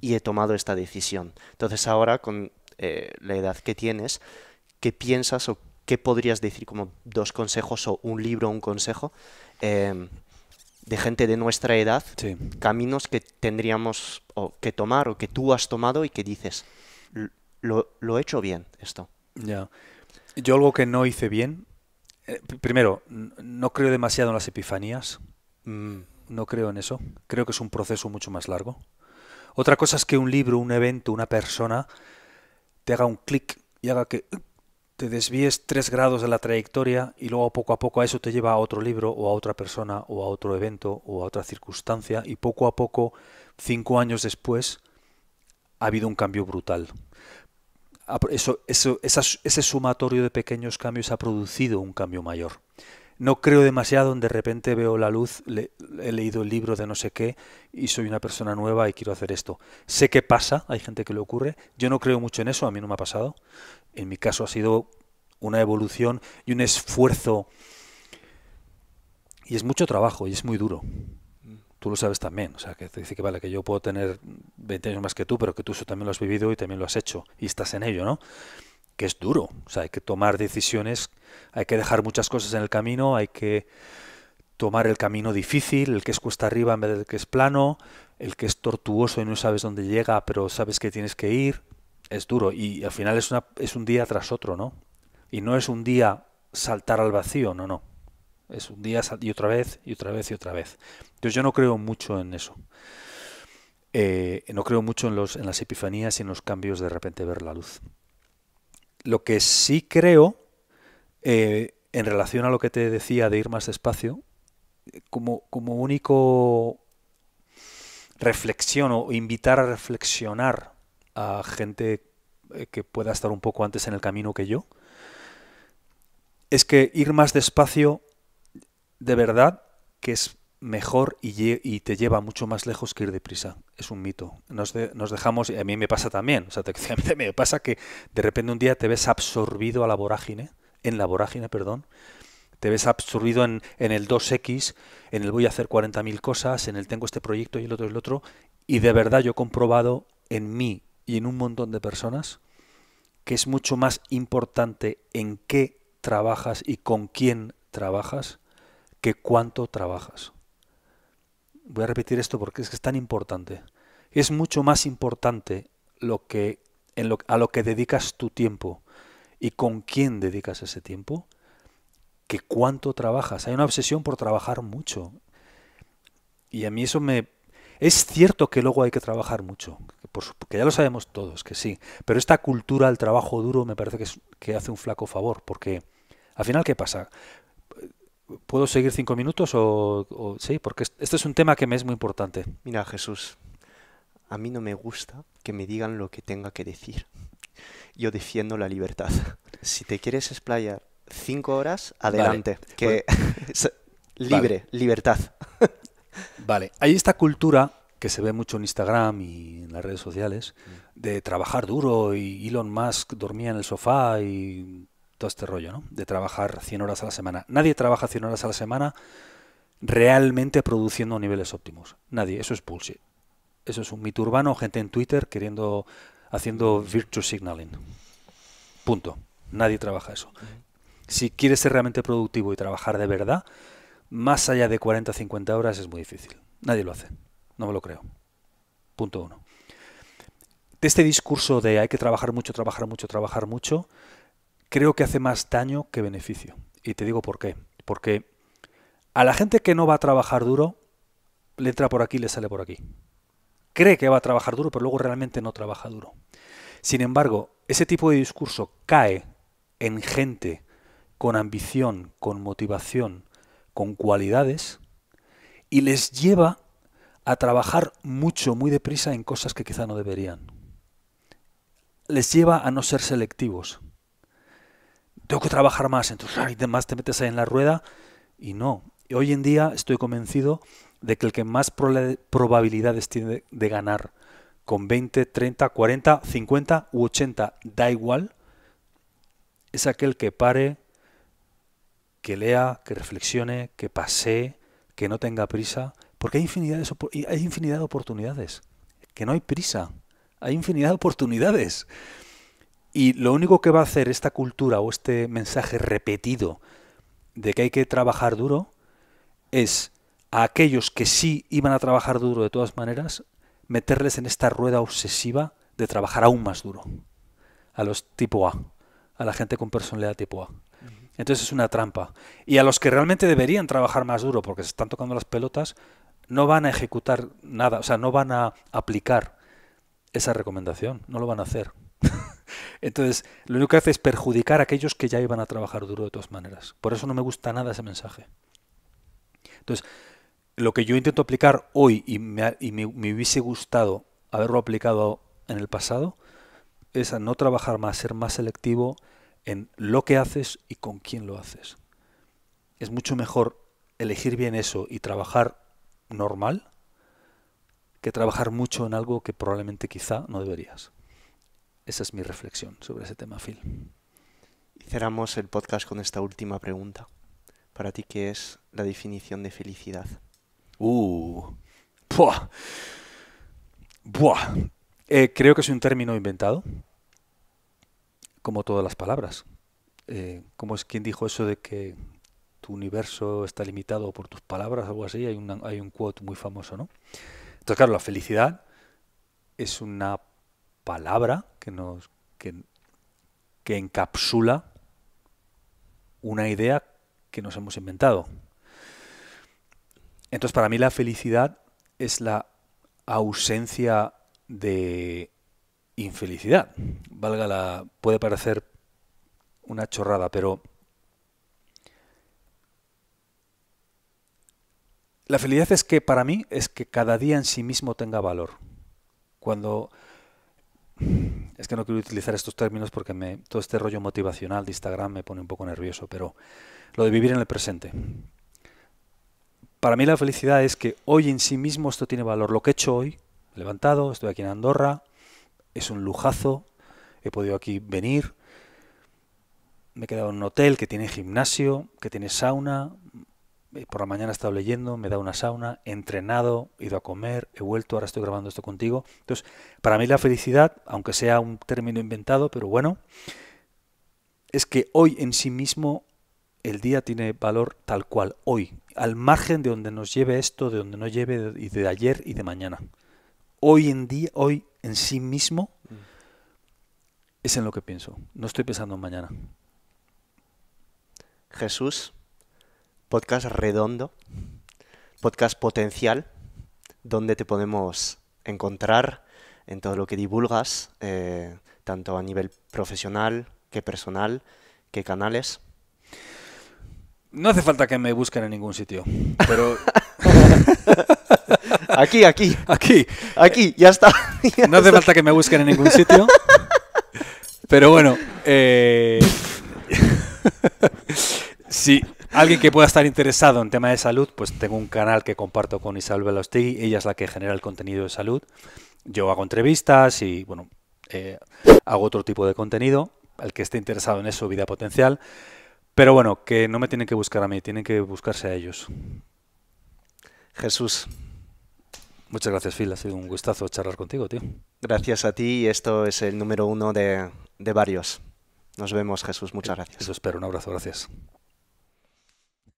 y he tomado esta decisión. Entonces ahora con eh, la edad que tienes, ¿qué piensas o qué podrías decir como dos consejos o un libro o un consejo em, de gente de nuestra edad? Caminos que tendríamos o que tomar o que tú has tomado y que dices, lo, he hecho bien esto. Ya. Yo algo que no hice bien, eh, primero, no creo demasiado en las epifanías. Mm. No creo en eso. Creo que es un proceso mucho más largo. Otra cosa es que un libro, un evento, una persona te haga un clic y haga que uh, te desvíes tres grados de la trayectoria y luego poco a poco a eso te lleva a otro libro o a otra persona o a otro evento o a otra circunstancia y poco a poco, cinco años después, ha habido un cambio brutal. ese sumatorio de pequeños cambios ha producido un cambio mayor. No creo demasiado en de repente veo la luz, he leído el libro de no sé qué y soy una persona nueva y quiero hacer esto. Sé que pasa, hay gente que le ocurre, yo no creo mucho en eso, a mí no me ha pasado. En mi caso ha sido una evolución y un esfuerzo. Y es mucho trabajo y es muy duro tú lo sabes también. O sea, que te dice que vale, que yo puedo tener 20 años más que tú, pero que tú eso también lo has vivido y también lo has hecho y estás en ello, ¿no? Que es duro. O sea, hay que tomar decisiones, hay que dejar muchas cosas en el camino, hay que tomar el camino difícil, el que es cuesta arriba en vez del que es plano, el que es tortuoso y no sabes dónde llega, pero sabes que tienes que ir. Es duro y al final es, una, es un día tras otro, ¿no? Y no es un día saltar al vacío, no, no. Es un día y otra vez, y otra vez, y otra vez. Entonces yo no creo mucho en eso. Eh, no creo mucho en, los, en las epifanías y en los cambios de, repente ver la luz. Lo que sí creo, eh, en relación a lo que te decía de ir más despacio, como, como único reflexión o invitar a reflexionar a gente eh, que pueda estar un poco antes en el camino que yo, es que ir más despacio de verdad que es mejor y, te lleva mucho más lejos que ir deprisa. Es un mito. Nos, dejamos, y a mí me pasa también, o sea, *laughs* te me pasa que de repente un día te ves absorbido a la vorágine, en la vorágine, perdón, te ves absorbido en, en el 2X, en el voy a hacer 40.000 cosas, en el tengo este proyecto y el otro y el otro, y de verdad yo he comprobado en mí y en un montón de personas que es mucho más importante en qué trabajas y con quién trabajas que cuánto trabajas. Voy a repetir esto porque es que es tan importante. Es mucho más importante lo que, en lo, a lo que dedicas tu tiempo y con quién dedicas ese tiempo que cuánto trabajas. Hay una obsesión por trabajar mucho. Y a mí eso me... Es cierto que luego hay que trabajar mucho, que, ya lo sabemos todos, que sí, pero esta cultura del trabajo duro me parece que, que hace un flaco favor, porque al final, ¿qué pasa? ¿Puedo seguir cinco minutos o, sí? Porque este es un tema que me es muy importante. Mira, Jesús, a mí no me gusta que me digan lo que tenga que decir. Yo defiendo la libertad. *laughs* Si te quieres explayar cinco horas, adelante. *laughs* libre, libertad. *laughs* vale, hay esta cultura que se ve mucho en Instagram y en las redes sociales mm. de trabajar duro y Elon Musk dormía en el sofá y todo este rollo, ¿no? De trabajar 100 horas a la semana. Nadie trabaja 100 horas a la semana realmente produciendo niveles óptimos. Nadie, eso es bullshit. Eso es un mito urbano, gente en Twitter queriendo haciendo virtual signaling. Punto. Nadie trabaja eso. Si quieres ser realmente productivo y trabajar de verdad, más allá de 40 50 horas es muy difícil. Nadie lo hace. No me lo creo. Punto uno. De este discurso de hay que trabajar mucho, trabajar mucho, trabajar mucho, creo que hace más daño que beneficio. Y te digo por qué. Porque a la gente que no va a trabajar duro, le entra por aquí, le sale por aquí. Cree que va a trabajar duro, pero luego realmente no trabaja duro. Sin embargo, ese tipo de discurso cae en gente con ambición, con motivación, con cualidades, y les lleva a trabajar mucho, muy deprisa en cosas que quizá no deberían. Les lleva a no ser selectivos tengo que trabajar más, entonces y más te metes ahí en la rueda y no. hoy en día estoy convencido de que el que más probabilidades tiene de ganar con 20, 30, 40, 50 u 80, da igual, es aquel que pare, que lea, que reflexione, que pase que no tenga prisa, porque hay infinidad hay infinidad de oportunidades, que no hay prisa, hay infinidad de oportunidades. Y lo único que va a hacer esta cultura o este mensaje repetido de que hay que trabajar duro es a aquellos que sí iban a trabajar duro de todas maneras, meterles en esta rueda obsesiva de trabajar aún más duro. A los tipo A, a la gente con personalidad tipo A. Entonces es una trampa. Y a los que realmente deberían trabajar más duro porque se están tocando las pelotas, no van a ejecutar nada, o sea, no van a aplicar esa recomendación, no lo van a hacer. *laughs* Entonces, lo único que hace es perjudicar a aquellos que ya iban a trabajar duro de todas maneras. Por eso no me gusta nada ese mensaje. Entonces, lo que yo intento aplicar hoy y me, hubiese gustado haberlo aplicado en el pasado es a no trabajar más, ser más selectivo en lo que haces y con quién lo haces. Es mucho mejor elegir bien eso y trabajar normal que trabajar mucho en algo que probablemente quizá no deberías esa es mi reflexión sobre ese tema, Phil. Y cerramos el podcast con esta última pregunta. Para ti, ¿qué es la definición de felicidad? Uh, buah, Buah. Eh, creo que es un término inventado, como todas las palabras. Eh, ¿Cómo es quien dijo eso de que tu universo está limitado por tus palabras, algo así? Hay, hay un quote muy famoso, ¿no? Entonces, claro, la felicidad es una palabra que nos que, que encapsula una idea que nos hemos inventado. Entonces, para mí la felicidad es la ausencia de infelicidad. Valga la puede parecer una chorrada, pero la felicidad es que para mí es que cada día en sí mismo tenga valor. Cuando es que no quiero utilizar estos términos porque todo este rollo motivacional de Instagram me pone un poco nervioso, pero lo de vivir en el presente. Para mí la felicidad es que hoy en sí mismo esto tiene valor. Lo que he hecho hoy, levantado, estoy aquí en Andorra, es un lujazo, he podido aquí venir, me he quedado en un hotel que tiene gimnasio, que tiene sauna, eh, por la mañana he estado leyendo, me da una sauna, he entrenado, he ido a comer, he vuelto, ahora estoy grabando esto contigo. Entonces, para mí la felicidad, aunque sea un término inventado, pero bueno, es que hoy en sí mismo el día tiene valor tal cual, hoy, al margen de donde nos lleve esto, de donde nos lleve, y de ayer y de mañana. Hoy en día, hoy en sí mismo, mm. es en lo que pienso. No estoy pensando en mañana. Jesús podcast redondo, podcast potencial, donde te podemos encontrar en todo lo que divulgas, eh, tanto a nivel profesional, que personal, que canales. No hace falta que me busquen en ningún sitio, pero... *laughs* aquí, aquí. Aquí. Aquí, ya está. *laughs* no hace falta que me busquen en ningún sitio. Pero bueno, eh, *laughs* sí, alguien que pueda estar interesado en tema de salud, pues tengo un canal que comparto con Isabel Belostegui, ella es la que genera el contenido de salud. Yo hago entrevistas y, bueno, eh, hago otro tipo de contenido, el que esté interesado en eso, vida potencial. Pero bueno, que no me tienen que buscar a mí, tienen que buscarse a ellos. Jesús, Muchas gracias, Phil. Ha sido un gustazo charlar contigo, tío. Gracias a ti. y Esto es el número uno de, varios. Nos vemos, Jesús. Muchas eh, gracias. Eso espero. Un abrazo. Gracias.